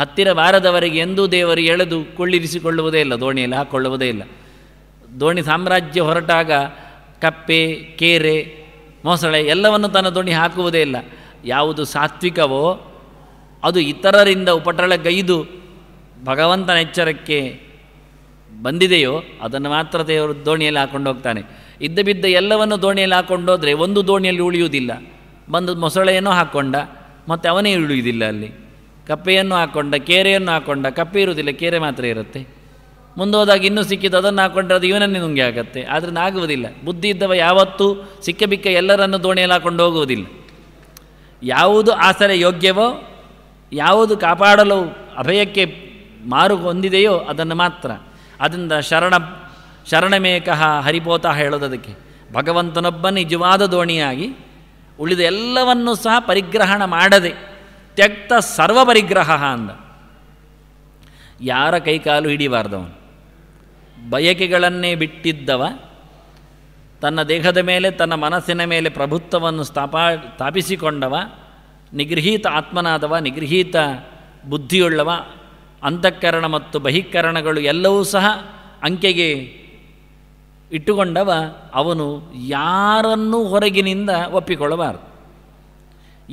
ಹತ್ತಿರ ಬಾರದವರೆಗೆ ಎಂದೂ ದೇವರು ಎಳೆದು ಕುಳ್ಳಿರಿಸಿಕೊಳ್ಳುವುದೇ ಇಲ್ಲ ದೋಣಿಯಲ್ಲಿ ಹಾಕ್ಕೊಳ್ಳುವುದೇ ಇಲ್ಲ ದೋಣಿ ಸಾಮ್ರಾಜ್ಯ ಹೊರಟಾಗ ಕಪ್ಪೆ ಕೇರೆ ಮೊಸಳೆ ಎಲ್ಲವನ್ನು ತನ್ನ ದೋಣಿ ಹಾಕುವುದೇ ಇಲ್ಲ ಯಾವುದು ಸಾತ್ವಿಕವೋ ಅದು ಇತರರಿಂದ ಉಪಟಳಗೈದು ಭಗವಂತನ ಎಚ್ಚರಕ್ಕೆ ಬಂದಿದೆಯೋ ಅದನ್ನು ಮಾತ್ರ ದೇವರು ದೋಣಿಯಲ್ಲಿ ಹಾಕೊಂಡು ಹೋಗ್ತಾನೆ ಇದ್ದ ಬಿದ್ದ ಎಲ್ಲವನ್ನು ದೋಣಿಯಲ್ಲಿ ಹಾಕೊಂಡೋದ್ರೆ ಒಂದು ದೋಣಿಯಲ್ಲಿ ಉಳಿಯುವುದಿಲ್ಲ ಬಂದು ಮೊಸಳೆಯನ್ನು ಹಾಕ್ಕೊಂಡ ಮತ್ತು ಅವನೇ ಉಳಿಯುವುದಿಲ್ಲ ಅಲ್ಲಿ ಕಪ್ಪೆಯನ್ನು ಹಾಕ್ಕೊಂಡ ಕೇರೆಯನ್ನು ಹಾಕ್ಕೊಂಡ ಕಪ್ಪೆ ಇರುವುದಿಲ್ಲ ಕೆರೆ ಮಾತ್ರ ಇರುತ್ತೆ ಮುಂದೋದಾಗ ಇನ್ನೂ ಸಿಕ್ಕಿದ್ದು ಅದನ್ನು ಹಾಕ್ಕೊಂಡ್ರೆ ಅದು ಇವನನ್ನೇ ನುಂಗಿ ಆಗುತ್ತೆ ಆದ್ರಿಂದ ಆಗುವುದಿಲ್ಲ ಬುದ್ಧಿ ಇದ್ದವ ಯಾವತ್ತೂ ಸಿಕ್ಕ ಬಿಕ್ಕ ಎಲ್ಲರನ್ನು ದೋಣಿಯಲ್ಲಿ ಹಾಕೊಂಡು ಹೋಗುವುದಿಲ್ಲ ಯಾವುದು ಆಸರೆ ಯೋಗ್ಯವೋ ಯಾವುದು ಕಾಪಾಡಲು ಅಭಯಕ್ಕೆ ಮಾರು ಹೊಂದಿದೆಯೋ ಅದನ್ನು ಮಾತ್ರ ಅದರಿಂದ ಶರಣ ಶರಣಮೇಕಃ ಹರಿಪೋತ ಅದಕ್ಕೆ ಭಗವಂತನೊಬ್ಬ ನಿಜವಾದ ದೋಣಿಯಾಗಿ ಉಳಿದ ಎಲ್ಲವನ್ನೂ ಸಹ ಪರಿಗ್ರಹಣ ಮಾಡದೆ ತ್ಯಕ್ತ ಸರ್ವ ಪರಿಗ್ರಹ ಅಂದ ಯಾರ ಕೈಕಾಲು ಹಿಡಿಬಾರ್ದವನು ಬಯಕೆಗಳನ್ನೇ ಬಿಟ್ಟಿದ್ದವ ತನ್ನ ದೇಹದ ಮೇಲೆ ತನ್ನ ಮನಸ್ಸಿನ ಮೇಲೆ ಪ್ರಭುತ್ವವನ್ನು ಸ್ಥಾಪಾ ಸ್ಥಾಪಿಸಿಕೊಂಡವ ನಿಗೃಹೀತ ಆತ್ಮನಾದವ ನಿಗೃಹೀತ ಬುದ್ಧಿಯುಳ್ಳವ ಅಂತಃಕರಣ ಮತ್ತು ಬಹಿಕರಣಗಳು ಎಲ್ಲವೂ ಸಹ ಅಂಕೆಗೆ ಇಟ್ಟುಕೊಂಡವ ಅವನು ಯಾರನ್ನೂ ಹೊರಗಿನಿಂದ ಒಪ್ಪಿಕೊಳ್ಳಬಾರದು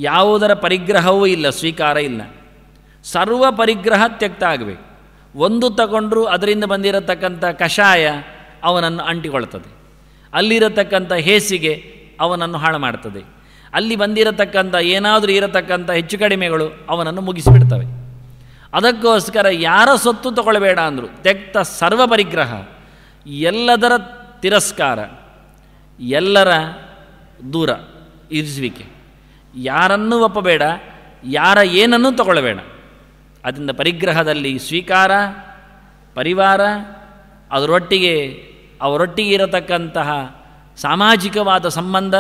ಯಾವುದರ ಪರಿಗ್ರಹವೂ ಇಲ್ಲ ಸ್ವೀಕಾರ ಇಲ್ಲ ಸರ್ವ ಪರಿಗ್ರಹ ತ್ಯಕ್ತ ಆಗಬೇಕು ಒಂದು ತಗೊಂಡರೂ ಅದರಿಂದ ಬಂದಿರತಕ್ಕಂಥ ಕಷಾಯ ಅವನನ್ನು ಅಂಟಿಕೊಳ್ತದೆ ಅಲ್ಲಿರತಕ್ಕಂಥ ಹೇಸಿಗೆ ಅವನನ್ನು ಹಾಳು ಮಾಡ್ತದೆ ಅಲ್ಲಿ ಬಂದಿರತಕ್ಕಂಥ ಏನಾದರೂ ಇರತಕ್ಕಂಥ ಹೆಚ್ಚು ಕಡಿಮೆಗಳು ಅವನನ್ನು ಮುಗಿಸಿಬಿಡ್ತವೆ ಅದಕ್ಕೋಸ್ಕರ ಯಾರ ಸೊತ್ತು ತಗೊಳ್ಬೇಡ ಅಂದರು ತೆಕ್ತ ಸರ್ವ ಪರಿಗ್ರಹ ಎಲ್ಲದರ ತಿರಸ್ಕಾರ ಎಲ್ಲರ ದೂರ ಇರಿಸುವಿಕೆ ಯಾರನ್ನೂ ಒಪ್ಪಬೇಡ ಯಾರ ಏನನ್ನೂ ತಗೊಳ್ಬೇಡ ಅದರಿಂದ ಪರಿಗ್ರಹದಲ್ಲಿ ಸ್ವೀಕಾರ ಪರಿವಾರ ಅದರೊಟ್ಟಿಗೆ ಅವರೊಟ್ಟಿಗೆ ಇರತಕ್ಕಂತಹ ಸಾಮಾಜಿಕವಾದ ಸಂಬಂಧ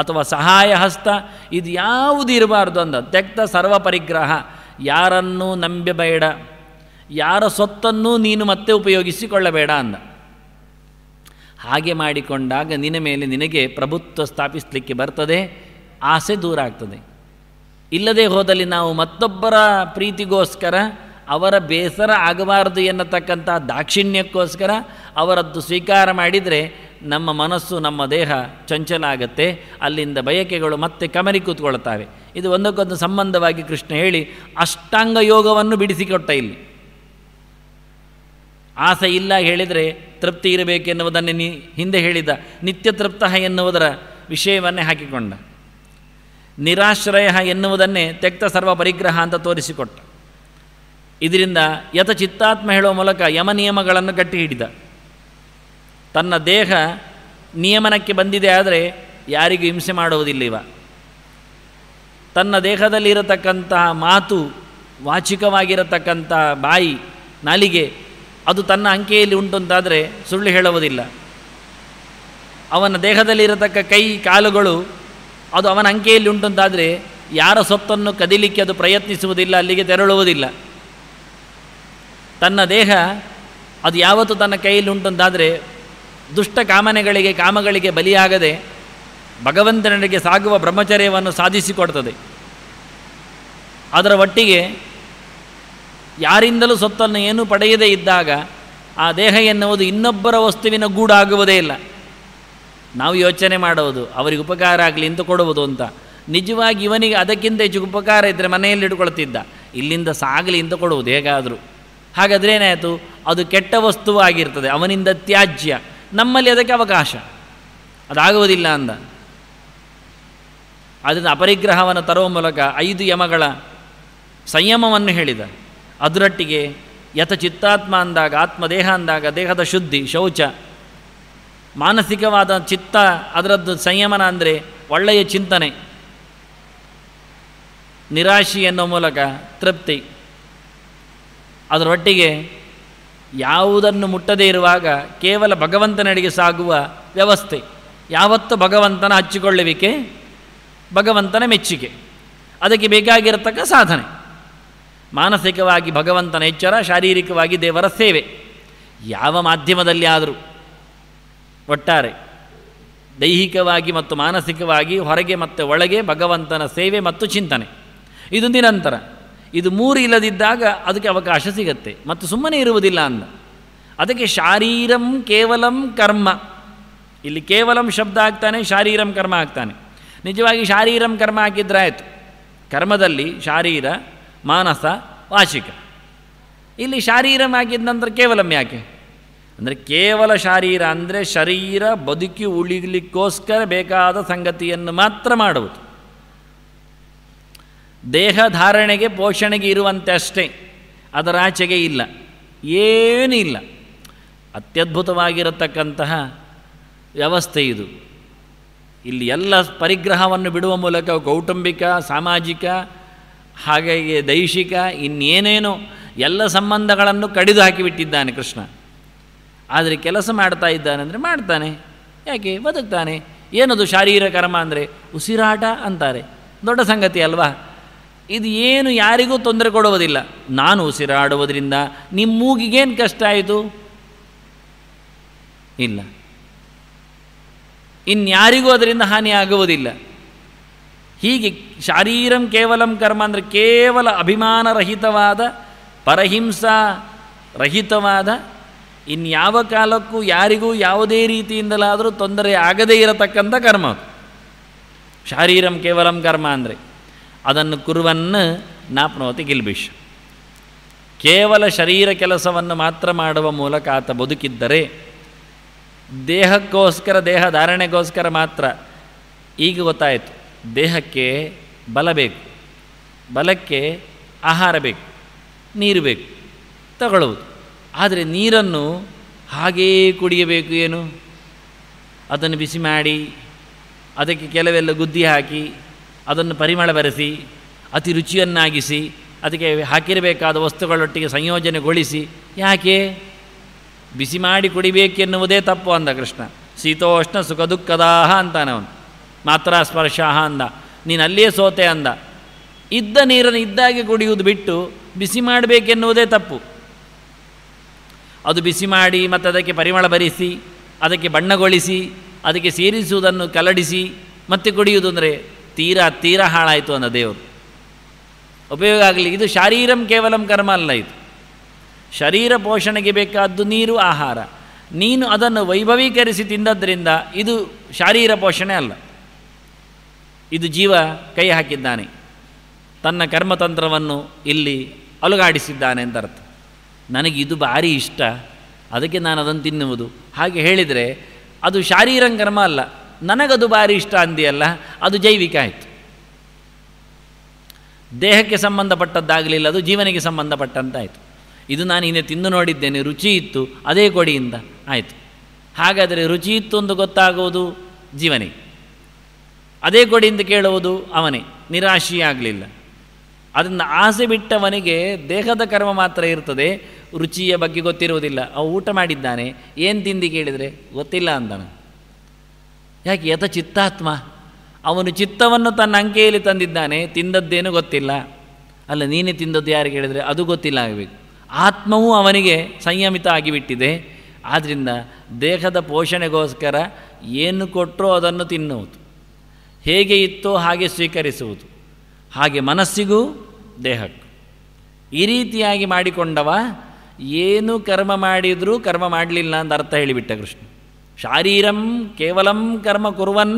ಅಥವಾ ಸಹಾಯ ಹಸ್ತ ಇದು ಯಾವುದು ಇರಬಾರ್ದು ಅಂದ ತೆಕ್ತ ಸರ್ವ ಪರಿಗ್ರಹ ಯಾರನ್ನೂ ನಂಬಬೇಡ ಯಾರ ಸೊತ್ತನ್ನೂ ನೀನು ಮತ್ತೆ ಉಪಯೋಗಿಸಿಕೊಳ್ಳಬೇಡ ಅಂದ ಹಾಗೆ ಮಾಡಿಕೊಂಡಾಗ ನಿನ್ನ ಮೇಲೆ ನಿನಗೆ ಪ್ರಭುತ್ವ ಸ್ಥಾಪಿಸಲಿಕ್ಕೆ ಬರ್ತದೆ ಆಸೆ ದೂರ ಆಗ್ತದೆ ಇಲ್ಲದೆ ಹೋದಲ್ಲಿ ನಾವು ಮತ್ತೊಬ್ಬರ ಪ್ರೀತಿಗೋಸ್ಕರ ಅವರ ಬೇಸರ ಆಗಬಾರದು ಎನ್ನತಕ್ಕಂಥ ದಾಕ್ಷಿಣ್ಯಕ್ಕೋಸ್ಕರ ಅವರದ್ದು ಸ್ವೀಕಾರ ಮಾಡಿದರೆ ನಮ್ಮ ಮನಸ್ಸು ನಮ್ಮ ದೇಹ ಚಂಚಲ ಆಗುತ್ತೆ ಅಲ್ಲಿಂದ ಬಯಕೆಗಳು ಮತ್ತೆ ಕಮರಿ ಕೂತ್ಕೊಳ್ತಾವೆ ಇದು ಒಂದಕ್ಕೊಂದು ಸಂಬಂಧವಾಗಿ ಕೃಷ್ಣ ಹೇಳಿ ಅಷ್ಟಾಂಗ ಯೋಗವನ್ನು ಬಿಡಿಸಿಕೊಟ್ಟ ಇಲ್ಲಿ ಆಸೆ ಇಲ್ಲ ಹೇಳಿದರೆ ತೃಪ್ತಿ ಇರಬೇಕೆನ್ನುವುದನ್ನು ನಿ ಹಿಂದೆ ಹೇಳಿದ ನಿತ್ಯ ತೃಪ್ತ ಎನ್ನುವುದರ ವಿಷಯವನ್ನೇ ಹಾಕಿಕೊಂಡ ನಿರಾಶ್ರಯ ಎನ್ನುವುದನ್ನೇ ತೆಕ್ತ ಸರ್ವ ಪರಿಗ್ರಹ ಅಂತ ತೋರಿಸಿಕೊಟ್ಟ ಇದರಿಂದ ಯಥ ಚಿತ್ತಾತ್ಮ ಹೇಳುವ ಮೂಲಕ ಯಮ ನಿಯಮಗಳನ್ನು ಕಟ್ಟಿ ಹಿಡಿದ ತನ್ನ ದೇಹ ನಿಯಮನಕ್ಕೆ ಬಂದಿದೆ ಆದರೆ ಯಾರಿಗೂ ಹಿಂಸೆ ಮಾಡುವುದಿಲ್ಲ ಇವ ತನ್ನ ದೇಹದಲ್ಲಿರತಕ್ಕಂತಹ ಮಾತು ವಾಚಿಕವಾಗಿರತಕ್ಕಂತಹ ಬಾಯಿ ನಾಲಿಗೆ ಅದು ತನ್ನ ಅಂಕೆಯಲ್ಲಿ ಉಂಟು ಅಂತಾದರೆ ಸುಳ್ಳು ಹೇಳುವುದಿಲ್ಲ ಅವನ ದೇಹದಲ್ಲಿರತಕ್ಕ ಕೈ ಕಾಲುಗಳು ಅದು ಅವನ ಅಂಕೆಯಲ್ಲಿ ಉಂಟು ಅಂತಾದರೆ ಯಾರ ಸೊತ್ತನ್ನು ಕದಿಲಿಕ್ಕೆ ಅದು ಪ್ರಯತ್ನಿಸುವುದಿಲ್ಲ ಅಲ್ಲಿಗೆ ತೆರಳುವುದಿಲ್ಲ ತನ್ನ ದೇಹ ಅದು ಯಾವತ್ತು ತನ್ನ ಕೈಯಲ್ಲಿ ಅಂತಾದರೆ ದುಷ್ಟ ಕಾಮನೆಗಳಿಗೆ ಕಾಮಗಳಿಗೆ ಬಲಿಯಾಗದೆ ಭಗವಂತನಿಗೆ ಸಾಗುವ ಬ್ರಹ್ಮಚರ್ಯವನ್ನು ಸಾಧಿಸಿಕೊಡ್ತದೆ ಅದರ ಒಟ್ಟಿಗೆ ಯಾರಿಂದಲೂ ಸೊತ್ತನ್ನು ಏನೂ ಪಡೆಯದೇ ಇದ್ದಾಗ ಆ ದೇಹ ಎನ್ನುವುದು ಇನ್ನೊಬ್ಬರ ವಸ್ತುವಿನ ಗೂಡಾಗುವುದೇ ಇಲ್ಲ ನಾವು ಯೋಚನೆ ಮಾಡೋದು ಅವರಿಗೆ ಉಪಕಾರ ಆಗಲಿ ಇಂತ ಕೊಡುವುದು ಅಂತ ನಿಜವಾಗಿ ಇವನಿಗೆ ಅದಕ್ಕಿಂತ ಹೆಚ್ಚು ಉಪಕಾರ ಇದ್ದರೆ ಮನೆಯಲ್ಲಿ ಇಟ್ಕೊಳ್ತಿದ್ದ ಇಲ್ಲಿಂದ ಸಾಗಲಿ ಅಂತ ಕೊಡುವುದು ಹೇಗಾದರೂ ಹಾಗಾದರೆ ಏನಾಯಿತು ಅದು ಕೆಟ್ಟ ವಸ್ತುವಾಗಿರ್ತದೆ ಅವನಿಂದ ತ್ಯಾಜ್ಯ ನಮ್ಮಲ್ಲಿ ಅದಕ್ಕೆ ಅವಕಾಶ ಅದಾಗುವುದಿಲ್ಲ ಅಂದ ಅದನ್ನು ಅಪರಿಗ್ರಹವನ್ನು ತರುವ ಮೂಲಕ ಐದು ಯಮಗಳ ಸಂಯಮವನ್ನು ಹೇಳಿದ ಅದರೊಟ್ಟಿಗೆ ಯಥ ಚಿತ್ತಾತ್ಮ ಅಂದಾಗ ಆತ್ಮದೇಹ ಅಂದಾಗ ದೇಹದ ಶುದ್ಧಿ ಶೌಚ ಮಾನಸಿಕವಾದ ಚಿತ್ತ ಅದರದ್ದು ಸಂಯಮನ ಅಂದರೆ ಒಳ್ಳೆಯ ಚಿಂತನೆ ನಿರಾಶಿ ಎನ್ನುವ ಮೂಲಕ ತೃಪ್ತಿ ಅದರೊಟ್ಟಿಗೆ ಯಾವುದನ್ನು ಮುಟ್ಟದೇ ಇರುವಾಗ ಕೇವಲ ಭಗವಂತನಡೆಗೆ ಸಾಗುವ ವ್ಯವಸ್ಥೆ ಯಾವತ್ತು ಭಗವಂತನ ಹಚ್ಚಿಕೊಳ್ಳುವಿಕೆ ಭಗವಂತನ ಮೆಚ್ಚುಗೆ ಅದಕ್ಕೆ ಬೇಕಾಗಿರತಕ್ಕ ಸಾಧನೆ ಮಾನಸಿಕವಾಗಿ ಭಗವಂತನ ಎಚ್ಚರ ಶಾರೀರಿಕವಾಗಿ ದೇವರ ಸೇವೆ ಯಾವ ಮಾಧ್ಯಮದಲ್ಲಿ ಆದರೂ ಒಟ್ಟಾರೆ ದೈಹಿಕವಾಗಿ ಮತ್ತು ಮಾನಸಿಕವಾಗಿ ಹೊರಗೆ ಮತ್ತು ಒಳಗೆ ಭಗವಂತನ ಸೇವೆ ಮತ್ತು ಚಿಂತನೆ ಇದು ನಿರಂತರ ಇದು ಮೂರು ಇಲ್ಲದಿದ್ದಾಗ ಅದಕ್ಕೆ ಅವಕಾಶ ಸಿಗತ್ತೆ ಮತ್ತು ಸುಮ್ಮನೆ ಇರುವುದಿಲ್ಲ ಅಂದ ಅದಕ್ಕೆ ಶಾರೀರಂ ಕೇವಲಂ ಕರ್ಮ ಇಲ್ಲಿ ಕೇವಲಂ ಶಬ್ದ ಆಗ್ತಾನೆ ಶಾರೀರಂ ಕರ್ಮ ಆಗ್ತಾನೆ ನಿಜವಾಗಿ ಶಾರೀರಂ ಕರ್ಮ ಹಾಕಿದ್ರೆ ಆಯಿತು ಕರ್ಮದಲ್ಲಿ ಶಾರೀರ ಮಾನಸ ವಾಚಿಕ ಇಲ್ಲಿ ಶಾರೀರಂ ಹಾಕಿದ ನಂತರ ಕೇವಲ ಯಾಕೆ ಅಂದರೆ ಕೇವಲ ಶಾರೀರ ಅಂದರೆ ಶರೀರ ಬದುಕಿ ಉಳಿಲಿಕ್ಕೋಸ್ಕರ ಬೇಕಾದ ಸಂಗತಿಯನ್ನು ಮಾತ್ರ ಮಾಡುವುದು ದೇಹ ಧಾರಣೆಗೆ ಪೋಷಣೆಗೆ ಇರುವಂತೆ ಅಷ್ಟೇ ಅದರ ಆಚೆಗೆ ಇಲ್ಲ ಏನೂ ಇಲ್ಲ ಅತ್ಯದ್ಭುತವಾಗಿರತಕ್ಕಂತಹ ವ್ಯವಸ್ಥೆ ಇದು ಇಲ್ಲಿ ಎಲ್ಲ ಪರಿಗ್ರಹವನ್ನು ಬಿಡುವ ಮೂಲಕ ಕೌಟುಂಬಿಕ ಸಾಮಾಜಿಕ ಹಾಗೆಯೇ ದೈಹಿಕ ಇನ್ನೇನೇನೋ ಎಲ್ಲ ಸಂಬಂಧಗಳನ್ನು ಕಡಿದು ಹಾಕಿಬಿಟ್ಟಿದ್ದಾನೆ ಕೃಷ್ಣ ಆದರೆ ಕೆಲಸ ಮಾಡ್ತಾ ಅಂದರೆ ಮಾಡ್ತಾನೆ ಯಾಕೆ ಬದುಕ್ತಾನೆ ಏನದು ಶಾರೀರ ಕರ್ಮ ಅಂದರೆ ಉಸಿರಾಟ ಅಂತಾರೆ ದೊಡ್ಡ ಸಂಗತಿ ಅಲ್ವಾ ಇದು ಏನು ಯಾರಿಗೂ ತೊಂದರೆ ಕೊಡುವುದಿಲ್ಲ ನಾನು ಉಸಿರಾಡುವುದರಿಂದ ನಿಮ್ಮ ಮೂಗಿಗೇನು ಕಷ್ಟ ಆಯಿತು ಇಲ್ಲ ಇನ್ಯಾರಿಗೂ ಅದರಿಂದ ಹಾನಿ ಆಗುವುದಿಲ್ಲ ಹೀಗೆ ಶಾರೀರಂ ಕೇವಲಂ ಕರ್ಮ ಅಂದರೆ ಕೇವಲ ಅಭಿಮಾನರಹಿತವಾದ ಪರಹಿಂಸಾ ರಹಿತವಾದ ಇನ್ಯಾವ ಕಾಲಕ್ಕೂ ಯಾರಿಗೂ ಯಾವುದೇ ರೀತಿಯಿಂದಲಾದರೂ ತೊಂದರೆ ಆಗದೇ ಇರತಕ್ಕಂಥ ಕರ್ಮ ಶಾರೀರಂ ಕೇವಲಂ ಕರ್ಮ ಅಂದರೆ ಅದನ್ನು ಕುರುವನ್ನ ನಾಪ್ನೋತಿ ಗಿಲ್ಬಿಷ್ ಕೇವಲ ಶರೀರ ಕೆಲಸವನ್ನು ಮಾತ್ರ ಮಾಡುವ ಮೂಲಕ ಆತ ಬದುಕಿದ್ದರೆ ದೇಹಕ್ಕೋಸ್ಕರ ದೇಹ ಧಾರಣೆಗೋಸ್ಕರ ಮಾತ್ರ ಈಗ ಗೊತ್ತಾಯಿತು ದೇಹಕ್ಕೆ ಬಲ ಬೇಕು ಬಲಕ್ಕೆ ಆಹಾರ ಬೇಕು ನೀರು ಬೇಕು ತಗೊಳ್ಳುವುದು ಆದರೆ ನೀರನ್ನು ಹಾಗೇ ಕುಡಿಯಬೇಕು ಏನು ಅದನ್ನು ಬಿಸಿ ಮಾಡಿ ಅದಕ್ಕೆ ಕೆಲವೆಲ್ಲ ಗುದ್ದಿ ಹಾಕಿ ಅದನ್ನು ಪರಿಮಳ ಬರೆಸಿ ಅತಿ ರುಚಿಯನ್ನಾಗಿಸಿ ಅದಕ್ಕೆ ಹಾಕಿರಬೇಕಾದ ವಸ್ತುಗಳೊಟ್ಟಿಗೆ ಸಂಯೋಜನೆಗೊಳಿಸಿ ಯಾಕೆ ಬಿಸಿ ಮಾಡಿ ಕುಡಿಬೇಕೆನ್ನುವುದೇ ತಪ್ಪು ಅಂದ ಕೃಷ್ಣ ಶೀತೋಷ್ಣ ಸುಖ ದುಃಖದಾಹ ಅಂತಾನೆ ಅವನು ಮಾತ್ರ ಸ್ಪರ್ಶಾಹ ಅಂದ ನೀನು ಅಲ್ಲಿಯೇ ಸೋತೆ ಅಂದ ಇದ್ದ ನೀರನ್ನು ಇದ್ದಾಗೆ ಕುಡಿಯುವುದು ಬಿಟ್ಟು ಬಿಸಿ ಮಾಡಬೇಕೆನ್ನುವುದೇ ತಪ್ಪು ಅದು ಬಿಸಿ ಮಾಡಿ ಮತ್ತು ಅದಕ್ಕೆ ಪರಿಮಳ ಭರಿಸಿ ಅದಕ್ಕೆ ಬಣ್ಣಗೊಳಿಸಿ ಅದಕ್ಕೆ ಸೇರಿಸುವುದನ್ನು ಕಲಡಿಸಿ ಮತ್ತೆ ಕುಡಿಯುವುದು ಅಂದರೆ ತೀರಾ ತೀರಾ ಹಾಳಾಯಿತು ಅನ್ನೋ ದೇವರು ಉಪಯೋಗ ಆಗಲಿ ಇದು ಶಾರೀರಂ ಕೇವಲಂ ಕರ್ಮ ಅಲ್ಲ ಇದು ಶರೀರ ಪೋಷಣೆಗೆ ಬೇಕಾದ್ದು ನೀರು ಆಹಾರ ನೀನು ಅದನ್ನು ವೈಭವೀಕರಿಸಿ ತಿಂದದ್ರಿಂದ ಇದು ಶಾರೀರ ಪೋಷಣೆ ಅಲ್ಲ ಇದು ಜೀವ ಕೈ ಹಾಕಿದ್ದಾನೆ ತನ್ನ ಕರ್ಮತಂತ್ರವನ್ನು ಇಲ್ಲಿ ಅಲುಗಾಡಿಸಿದ್ದಾನೆ ಅಂತ ಅರ್ಥ ನನಗೆ ಇದು ಭಾರಿ ಇಷ್ಟ ಅದಕ್ಕೆ ನಾನು ಅದನ್ನು ತಿನ್ನುವುದು ಹಾಗೆ ಹೇಳಿದರೆ ಅದು ಶಾರೀರಂ ಕರ್ಮ ಅಲ್ಲ ನನಗದು ಭಾರಿ ಇಷ್ಟ ಅಂದಿಯಲ್ಲ ಅದು ಜೈವಿಕ ಆಯಿತು ದೇಹಕ್ಕೆ ಸಂಬಂಧಪಟ್ಟದ್ದಾಗಲಿಲ್ಲ ಅದು ಜೀವನಿಗೆ ಸಂಬಂಧಪಟ್ಟಂತಾಯಿತು ಇದು ನಾನು ಹಿಂದೆ ತಿಂದು ನೋಡಿದ್ದೇನೆ ರುಚಿ ಇತ್ತು ಅದೇ ಕೊಡಿಯಿಂದ ಆಯಿತು ಹಾಗಾದರೆ ರುಚಿ ಇತ್ತು ಎಂದು ಗೊತ್ತಾಗುವುದು ಜೀವನೇ ಅದೇ ಕೊಡಿಯಿಂದ ಕೇಳುವುದು ಅವನೇ ನಿರಾಶೆಯಾಗಲಿಲ್ಲ ಅದನ್ನು ಆಸೆ ಬಿಟ್ಟವನಿಗೆ ದೇಹದ ಕರ್ಮ ಮಾತ್ರ ಇರ್ತದೆ ರುಚಿಯ ಬಗ್ಗೆ ಗೊತ್ತಿರುವುದಿಲ್ಲ ಅವು ಊಟ ಮಾಡಿದ್ದಾನೆ ಏನು ತಿಂದು ಕೇಳಿದರೆ ಗೊತ್ತಿಲ್ಲ ಅಂದನು ಯಾಕೆ ಯಥ ಚಿತ್ತಾತ್ಮ ಅವನು ಚಿತ್ತವನ್ನು ತನ್ನ ಅಂಕೆಯಲ್ಲಿ ತಂದಿದ್ದಾನೆ ತಿಂದದ್ದೇನು ಗೊತ್ತಿಲ್ಲ ಅಲ್ಲ ನೀನೇ ತಿಂದದ್ದು ಯಾರು ಕೇಳಿದರೆ ಅದು ಗೊತ್ತಿಲ್ಲ ಆಗಬೇಕು ಆತ್ಮವೂ ಅವನಿಗೆ ಸಂಯಮಿತ ಆಗಿಬಿಟ್ಟಿದೆ ಆದ್ದರಿಂದ ದೇಹದ ಪೋಷಣೆಗೋಸ್ಕರ ಏನು ಕೊಟ್ಟರೂ ಅದನ್ನು ತಿನ್ನುವುದು ಹೇಗೆ ಇತ್ತೋ ಹಾಗೆ ಸ್ವೀಕರಿಸುವುದು ಹಾಗೆ ಮನಸ್ಸಿಗೂ ದೇಹಕ್ಕೂ ಈ ರೀತಿಯಾಗಿ ಮಾಡಿಕೊಂಡವ ಏನು ಕರ್ಮ ಮಾಡಿದರೂ ಕರ್ಮ ಮಾಡಲಿಲ್ಲ ಅಂತ ಅರ್ಥ ಹೇಳಿಬಿಟ್ಟ ಕೃಷ್ಣ ಶಾರೀರಂ ಕೇವಲಂ ಕರ್ಮ ಕುರುವನ್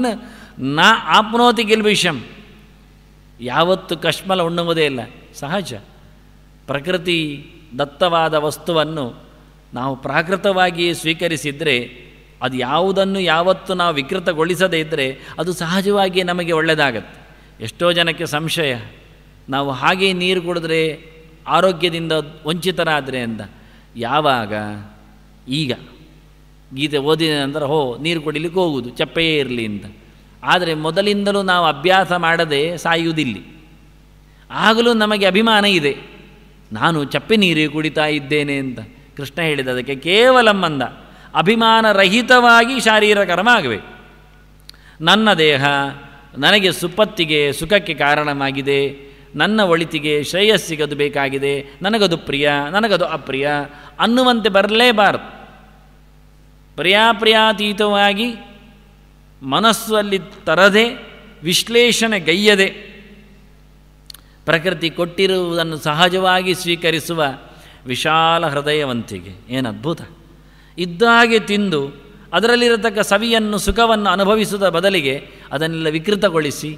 ನಾ ಆಪ್ನೋತಿ ಗಿಲ್ಬಿಷಂ ಯಾವತ್ತು ಕಶ್ಮಲ ಉಣ್ಣುವುದೇ ಇಲ್ಲ ಸಹಜ ಪ್ರಕೃತಿ ದತ್ತವಾದ ವಸ್ತುವನ್ನು ನಾವು ಪ್ರಾಕೃತವಾಗಿ ಸ್ವೀಕರಿಸಿದರೆ ಅದು ಯಾವುದನ್ನು ಯಾವತ್ತು ನಾವು ವಿಕೃತಗೊಳಿಸದೇ ಇದ್ದರೆ ಅದು ಸಹಜವಾಗಿಯೇ ನಮಗೆ ಒಳ್ಳೆಯದಾಗತ್ತೆ ಎಷ್ಟೋ ಜನಕ್ಕೆ ಸಂಶಯ ನಾವು ಹಾಗೆ ನೀರು ಕುಡಿದ್ರೆ ಆರೋಗ್ಯದಿಂದ ವಂಚಿತರಾದರೆ ಅಂತ ಯಾವಾಗ ಈಗ ಗೀತೆ ಓದಿದ ನಂತರ ಹೋ ನೀರು ಕುಡಿಲಿಕ್ಕೆ ಹೋಗುವುದು ಚಪ್ಪೆಯೇ ಇರಲಿ ಅಂತ ಆದರೆ ಮೊದಲಿಂದಲೂ ನಾವು ಅಭ್ಯಾಸ ಮಾಡದೆ ಸಾಯುವುದಿಲ್ಲ ಆಗಲೂ ನಮಗೆ ಅಭಿಮಾನ ಇದೆ ನಾನು ಚಪ್ಪೆ ನೀರಿ ಕುಡಿತಾ ಇದ್ದೇನೆ ಅಂತ ಕೃಷ್ಣ ಹೇಳಿದ ಅದಕ್ಕೆ ಕೇವಲ ಮಂದ ಅಭಿಮಾನರಹಿತವಾಗಿ ಶಾರೀರ ಕರ್ಮ ಆಗಬೇಕು ನನ್ನ ದೇಹ ನನಗೆ ಸುಪತ್ತಿಗೆ ಸುಖಕ್ಕೆ ಕಾರಣವಾಗಿದೆ ನನ್ನ ಒಳಿತಿಗೆ ಅದು ಬೇಕಾಗಿದೆ ನನಗದು ಪ್ರಿಯ ನನಗದು ಅಪ್ರಿಯ ಅನ್ನುವಂತೆ ಬರಲೇಬಾರದು ಪ್ರಿಯಾಪ್ರಿಯಾತೀತವಾಗಿ ಮನಸ್ಸಲ್ಲಿ ತರದೆ ತರದೆ ಗೈಯ್ಯದೆ ಪ್ರಕೃತಿ ಕೊಟ್ಟಿರುವುದನ್ನು ಸಹಜವಾಗಿ ಸ್ವೀಕರಿಸುವ ವಿಶಾಲ ಹೃದಯವಂತಿಗೆ ಏನು ಅದ್ಭುತ ಇದ್ದಾಗೆ ತಿಂದು ಅದರಲ್ಲಿರತಕ್ಕ ಸವಿಯನ್ನು ಸುಖವನ್ನು ಅನುಭವಿಸುವ ಬದಲಿಗೆ ಅದನ್ನೆಲ್ಲ ವಿಕೃತಗೊಳಿಸಿ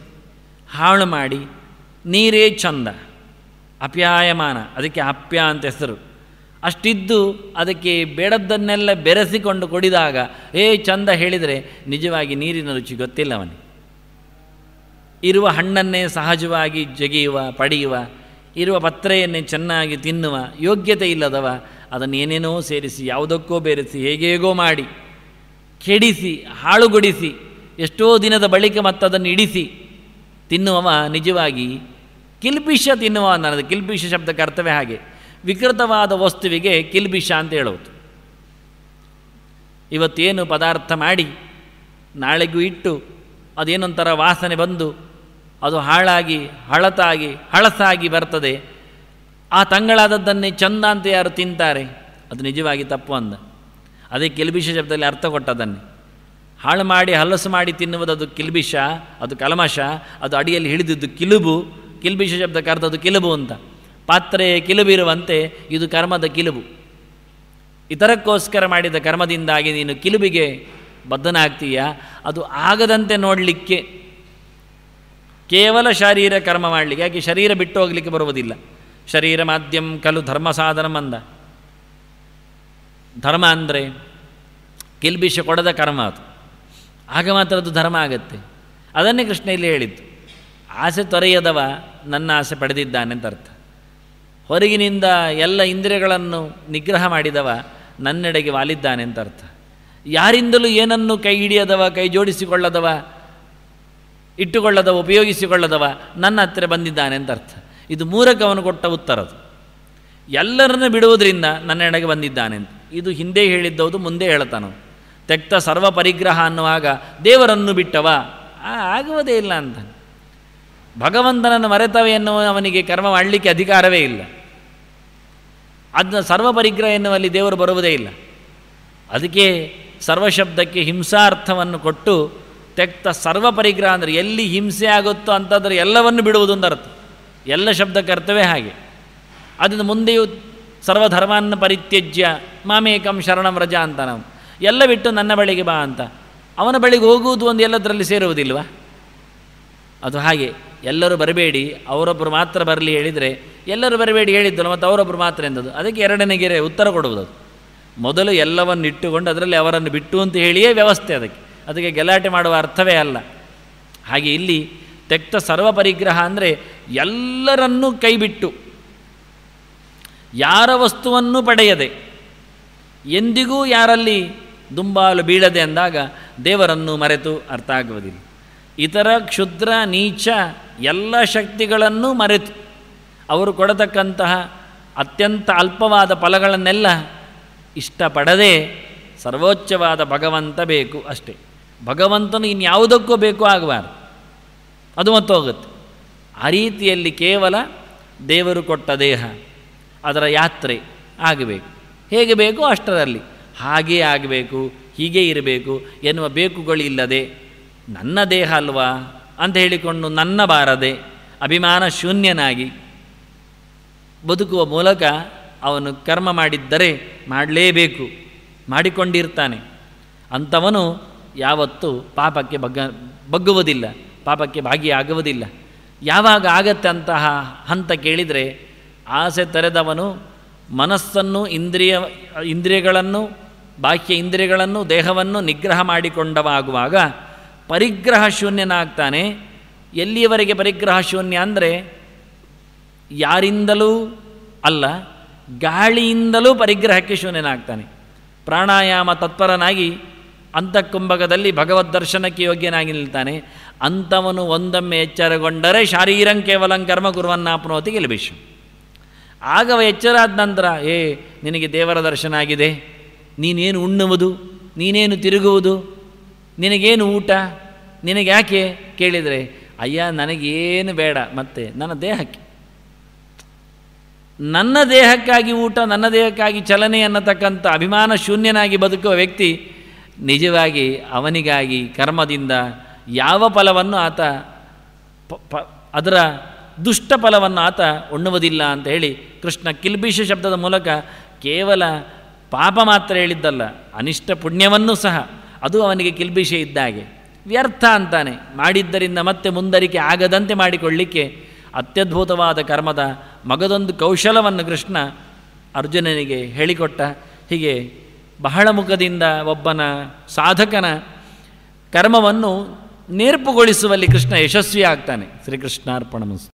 ಹಾಳು ಮಾಡಿ ನೀರೇ ಚಂದ ಅಪ್ಯಾಯಮಾನ ಅದಕ್ಕೆ ಅಪ್ಯ ಅಂತ ಹೆಸರು ಅಷ್ಟಿದ್ದು ಅದಕ್ಕೆ ಬೇಡದ್ದನ್ನೆಲ್ಲ ಬೆರೆಸಿಕೊಂಡು ಕೊಡಿದಾಗ ಏ ಚಂದ ಹೇಳಿದರೆ ನಿಜವಾಗಿ ನೀರಿನ ರುಚಿ ಗೊತ್ತಿಲ್ಲ ಅವನಿಗೆ ಇರುವ ಹಣ್ಣನ್ನೇ ಸಹಜವಾಗಿ ಜಗಿಯುವ ಪಡೆಯುವ ಇರುವ ಪತ್ರೆಯನ್ನೇ ಚೆನ್ನಾಗಿ ತಿನ್ನುವ ಯೋಗ್ಯತೆ ಇಲ್ಲದವ ಅದನ್ನು ಏನೇನೋ ಸೇರಿಸಿ ಯಾವುದಕ್ಕೋ ಬೆರೆಸಿ ಹೇಗೇಗೋ ಮಾಡಿ ಕೆಡಿಸಿ ಹಾಳುಗೊಡಿಸಿ ಎಷ್ಟೋ ದಿನದ ಬಳಿಕ ಅದನ್ನು ಇಡಿಸಿ ತಿನ್ನುವವ ನಿಜವಾಗಿ ಕಿಲ್ಬಿಷ ತಿನ್ನುವ ಅನ್ನೋದು ಕಿಲ್ಬಿಷ ಶಬ್ದ ಕರ್ತವ್ಯ ಹಾಗೆ ವಿಕೃತವಾದ ವಸ್ತುವಿಗೆ ಕಿಲ್ಬಿಷ ಅಂತ ಹೇಳೋದು ಇವತ್ತೇನು ಪದಾರ್ಥ ಮಾಡಿ ನಾಳೆಗೂ ಇಟ್ಟು ಅದೇನೊಂಥರ ವಾಸನೆ ಬಂದು ಅದು ಹಾಳಾಗಿ ಹಳತಾಗಿ ಹಳಸಾಗಿ ಬರ್ತದೆ ಆ ತಂಗಳಾದದ್ದನ್ನೇ ಚಂದ ಅಂತ ಯಾರು ತಿಂತಾರೆ ಅದು ನಿಜವಾಗಿ ತಪ್ಪು ಅಂದ ಅದೇ ಕಿಲ್ಬಿಷ ಶಬ್ದದಲ್ಲಿ ಅರ್ಥ ಕೊಟ್ಟದನ್ನೇ ಹಾಳು ಮಾಡಿ ಹಲಸು ಮಾಡಿ ತಿನ್ನುವುದು ಅದು ಕಿಲ್ಬಿಷ ಅದು ಕಲಮಶ ಅದು ಅಡಿಯಲ್ಲಿ ಹಿಡಿದಿದ್ದು ಕಿಲುಬು ಕಿಲ್ಬಿಷ ಶಬ್ದಕ್ಕೆ ಅರ್ಥ ಅದು ಕಿಲುಬು ಅಂತ ಪಾತ್ರೆ ಕಿಲುಬಿರುವಂತೆ ಇದು ಕರ್ಮದ ಕಿಲುಬು ಇತರಕ್ಕೋಸ್ಕರ ಮಾಡಿದ ಕರ್ಮದಿಂದಾಗಿ ನೀನು ಕಿಲುಬಿಗೆ ಬದ್ಧನಾಗ್ತೀಯ ಅದು ಆಗದಂತೆ ನೋಡಲಿಕ್ಕೆ ಕೇವಲ ಶರೀರ ಕರ್ಮ ಮಾಡಲಿಕ್ಕೆ ಯಾಕೆ ಶರೀರ ಬಿಟ್ಟು ಹೋಗಲಿಕ್ಕೆ ಬರುವುದಿಲ್ಲ ಶರೀರ ಮಾಧ್ಯಮ ಕಲು ಧರ್ಮ ಸಾಧನ ಅಂದ ಧರ್ಮ ಅಂದರೆ ಕಿಲ್ಬಿಷ ಕೊಡದ ಕರ್ಮ ಅದು ಆಗ ಮಾತ್ರ ಅದು ಧರ್ಮ ಆಗತ್ತೆ ಅದನ್ನೇ ಕೃಷ್ಣ ಇಲ್ಲಿ ಹೇಳಿದ್ದು ಆಸೆ ತೊರೆಯದವ ನನ್ನ ಆಸೆ ಪಡೆದಿದ್ದಾನೆ ಅಂತ ಅರ್ಥ ಹೊರಗಿನಿಂದ ಎಲ್ಲ ಇಂದ್ರಿಯಗಳನ್ನು ನಿಗ್ರಹ ಮಾಡಿದವ ನನ್ನೆಡೆಗೆ ವಾಲಿದ್ದಾನೆ ಅಂತ ಅರ್ಥ ಯಾರಿಂದಲೂ ಏನನ್ನು ಕೈ ಹಿಡಿಯದವ ಕೈ ಜೋಡಿಸಿಕೊಳ್ಳದವ ಇಟ್ಟುಕೊಳ್ಳದವ ಉಪಯೋಗಿಸಿಕೊಳ್ಳದವ ನನ್ನ ಹತ್ತಿರ ಬಂದಿದ್ದಾನೆ ಅಂತ ಅರ್ಥ ಇದು ಮೂರಕ್ಕೆ ಅವನು ಕೊಟ್ಟ ಉತ್ತರದು ಎಲ್ಲರನ್ನು ಬಿಡುವುದರಿಂದ ನನ್ನ ಎಡೆಗೆ ಬಂದಿದ್ದಾನೆ ಅಂತ ಇದು ಹಿಂದೆ ಹೇಳಿದ್ದವುದು ಮುಂದೆ ಹೇಳ್ತಾನು ತೆಕ್ತ ಸರ್ವ ಪರಿಗ್ರಹ ಅನ್ನುವಾಗ ದೇವರನ್ನು ಬಿಟ್ಟವ ಆಗುವುದೇ ಇಲ್ಲ ಅಂತ ಭಗವಂತನನ್ನು ಮರೆತವೆ ಎನ್ನುವ ಅವನಿಗೆ ಕರ್ಮ ಮಾಡಲಿಕ್ಕೆ ಅಧಿಕಾರವೇ ಇಲ್ಲ ಅದನ್ನ ಸರ್ವ ಪರಿಗ್ರಹ ಎನ್ನುವಲ್ಲಿ ದೇವರು ಬರುವುದೇ ಇಲ್ಲ ಅದಕ್ಕೆ ಸರ್ವಶಬ್ದಕ್ಕೆ ಹಿಂಸಾರ್ಥವನ್ನು ಕೊಟ್ಟು ತ್ಯಕ್ತ ಸರ್ವ ಪರಿಗ್ರಹ ಅಂದರೆ ಎಲ್ಲಿ ಹಿಂಸೆ ಆಗುತ್ತೋ ಅಂತಂದರೆ ಎಲ್ಲವನ್ನು ಬಿಡುವುದು ಒಂದು ಅರ್ಥ ಎಲ್ಲ ಕರ್ತವೇ ಹಾಗೆ ಅದನ್ನು ಮುಂದೆಯೂ ಸರ್ವಧರ್ಮಾನ್ನ ಪರಿತ್ಯಜ್ಯ ಮಾಮೇಕಂ ಶರಣಂ ರಜಾ ಅಂತ ನಾವು ಎಲ್ಲ ಬಿಟ್ಟು ನನ್ನ ಬಳಿಗೆ ಬಾ ಅಂತ ಅವನ ಬಳಿಗೆ ಹೋಗುವುದು ಒಂದು ಎಲ್ಲದರಲ್ಲಿ ಸೇರುವುದಿಲ್ವ ಅದು ಹಾಗೆ ಎಲ್ಲರೂ ಬರಬೇಡಿ ಅವರೊಬ್ಬರು ಮಾತ್ರ ಬರಲಿ ಹೇಳಿದರೆ ಎಲ್ಲರೂ ಬರಬೇಡಿ ಹೇಳಿದ್ದಲ್ಲ ಮತ್ತು ಅವರೊಬ್ಬರು ಮಾತ್ರ ಎಂದದು ಅದಕ್ಕೆ ಎರಡನೇ ಗೆರೆ ಉತ್ತರ ಕೊಡುವುದು ಮೊದಲು ಎಲ್ಲವನ್ನು ಇಟ್ಟುಕೊಂಡು ಅದರಲ್ಲಿ ಅವರನ್ನು ಬಿಟ್ಟು ಅಂತ ಹೇಳಿಯೇ ವ್ಯವಸ್ಥೆ ಅದಕ್ಕೆ ಅದಕ್ಕೆ ಗಲಾಟೆ ಮಾಡುವ ಅರ್ಥವೇ ಅಲ್ಲ ಹಾಗೆ ಇಲ್ಲಿ ತೆಕ್ತ ಸರ್ವ ಪರಿಗ್ರಹ ಅಂದರೆ ಎಲ್ಲರನ್ನೂ ಕೈಬಿಟ್ಟು ಯಾರ ವಸ್ತುವನ್ನು ಪಡೆಯದೆ ಎಂದಿಗೂ ಯಾರಲ್ಲಿ ದುಂಬಾಲು ಬೀಳದೆ ಅಂದಾಗ ದೇವರನ್ನು ಮರೆತು ಅರ್ಥ ಆಗುವುದಿಲ್ಲ ಇತರ ಕ್ಷುದ್ರ ನೀಚ ಎಲ್ಲ ಶಕ್ತಿಗಳನ್ನು ಮರೆತು ಅವರು ಕೊಡತಕ್ಕಂತಹ ಅತ್ಯಂತ ಅಲ್ಪವಾದ ಫಲಗಳನ್ನೆಲ್ಲ ಇಷ್ಟಪಡದೆ ಸರ್ವೋಚ್ಚವಾದ ಭಗವಂತ ಬೇಕು ಅಷ್ಟೇ ಭಗವಂತನು ಇನ್ಯಾವುದಕ್ಕೂ ಬೇಕೋ ಆಗಬಾರ್ದು ಅದು ಮತ್ತು ಹೋಗುತ್ತೆ ಆ ರೀತಿಯಲ್ಲಿ ಕೇವಲ ದೇವರು ಕೊಟ್ಟ ದೇಹ ಅದರ ಯಾತ್ರೆ ಆಗಬೇಕು ಹೇಗೆ ಬೇಕೋ ಅಷ್ಟರಲ್ಲಿ ಹಾಗೇ ಆಗಬೇಕು ಹೀಗೆ ಇರಬೇಕು ಎನ್ನುವ ಬೇಕುಗಳಿಲ್ಲದೆ ನನ್ನ ದೇಹ ಅಲ್ವಾ ಅಂತ ಹೇಳಿಕೊಂಡು ನನ್ನ ಬಾರದೆ ಅಭಿಮಾನ ಶೂನ್ಯನಾಗಿ ಬದುಕುವ ಮೂಲಕ ಅವನು ಕರ್ಮ ಮಾಡಿದ್ದರೆ ಮಾಡಲೇಬೇಕು ಮಾಡಿಕೊಂಡಿರ್ತಾನೆ ಅಂಥವನು ಯಾವತ್ತೂ ಪಾಪಕ್ಕೆ ಬಗ್ಗ ಬಗ್ಗುವುದಿಲ್ಲ ಪಾಪಕ್ಕೆ ಭಾಗಿಯಾಗುವುದಿಲ್ಲ ಯಾವಾಗ ಆಗತ್ತೆ ಅಂತಹ ಹಂತ ಕೇಳಿದರೆ ಆಸೆ ತೆರೆದವನು ಮನಸ್ಸನ್ನು ಇಂದ್ರಿಯ ಇಂದ್ರಿಯಗಳನ್ನು ಬಾಹ್ಯ ಇಂದ್ರಿಯಗಳನ್ನು ದೇಹವನ್ನು ನಿಗ್ರಹ ಮಾಡಿಕೊಂಡವಾಗುವಾಗ ಪರಿಗ್ರಹ ಶೂನ್ಯನಾಗ್ತಾನೆ ಎಲ್ಲಿಯವರೆಗೆ ಪರಿಗ್ರಹ ಶೂನ್ಯ ಅಂದರೆ ಯಾರಿಂದಲೂ ಅಲ್ಲ ಗಾಳಿಯಿಂದಲೂ ಪರಿಗ್ರಹಕ್ಕೆ ಶೂನ್ಯನಾಗ್ತಾನೆ ಪ್ರಾಣಾಯಾಮ ತತ್ಪರನಾಗಿ ಕುಂಭಕದಲ್ಲಿ ಭಗವದ್ ದರ್ಶನಕ್ಕೆ ಯೋಗ್ಯನಾಗಿ ನಿಲ್ತಾನೆ ಅಂಥವನು ಒಂದೊಮ್ಮೆ ಎಚ್ಚರಗೊಂಡರೆ ಶಾರೀರಂ ಕೇವಲಂ ಕರ್ಮ ಗುರುವನ್ನಾಪ್ನೋತಿ ಆಗವ ಆಗ ಎಚ್ಚರಾದ ನಂತರ ಏ ನಿನಗೆ ದೇವರ ದರ್ಶನ ಆಗಿದೆ ನೀನೇನು ಉಣ್ಣುವುದು ನೀನೇನು ತಿರುಗುವುದು ನಿನಗೇನು ಊಟ ನಿನಗೆ ಯಾಕೆ ಕೇಳಿದರೆ ಅಯ್ಯ ನನಗೇನು ಬೇಡ ಮತ್ತೆ ನನ್ನ ದೇಹಕ್ಕೆ ನನ್ನ ದೇಹಕ್ಕಾಗಿ ಊಟ ನನ್ನ ದೇಹಕ್ಕಾಗಿ ಚಲನೆ ಅನ್ನತಕ್ಕಂಥ ಅಭಿಮಾನ ಶೂನ್ಯನಾಗಿ ಬದುಕುವ ವ್ಯಕ್ತಿ ನಿಜವಾಗಿ ಅವನಿಗಾಗಿ ಕರ್ಮದಿಂದ ಯಾವ ಫಲವನ್ನು ಆತ ಅದರ ದುಷ್ಟ ಫಲವನ್ನು ಆತ ಉಣ್ಣುವುದಿಲ್ಲ ಅಂತ ಹೇಳಿ ಕೃಷ್ಣ ಕಿಲ್ಬಿಷ ಶಬ್ದದ ಮೂಲಕ ಕೇವಲ ಪಾಪ ಮಾತ್ರ ಹೇಳಿದ್ದಲ್ಲ ಅನಿಷ್ಟ ಪುಣ್ಯವನ್ನೂ ಸಹ ಅದು ಅವನಿಗೆ ಕಿಲ್ಬಿಷ ಇದ್ದಾಗೆ ವ್ಯರ್ಥ ಅಂತಾನೆ ಮಾಡಿದ್ದರಿಂದ ಮತ್ತೆ ಮುಂದರಿಕೆ ಆಗದಂತೆ ಮಾಡಿಕೊಳ್ಳಿಕ್ಕೆ ಅತ್ಯದ್ಭುತವಾದ ಕರ್ಮದ ಮಗದೊಂದು ಕೌಶಲವನ್ನು ಕೃಷ್ಣ ಅರ್ಜುನನಿಗೆ ಹೇಳಿಕೊಟ್ಟ ಹೀಗೆ ಬಹಳ ಮುಖದಿಂದ ಒಬ್ಬನ ಸಾಧಕನ ಕರ್ಮವನ್ನು ನೇರ್ಪುಗೊಳಿಸುವಲ್ಲಿ ಕೃಷ್ಣ ಯಶಸ್ವಿಯಾಗ್ತಾನೆ ಶ್ರೀಕೃಷ್ಣಾರ್ಪಣ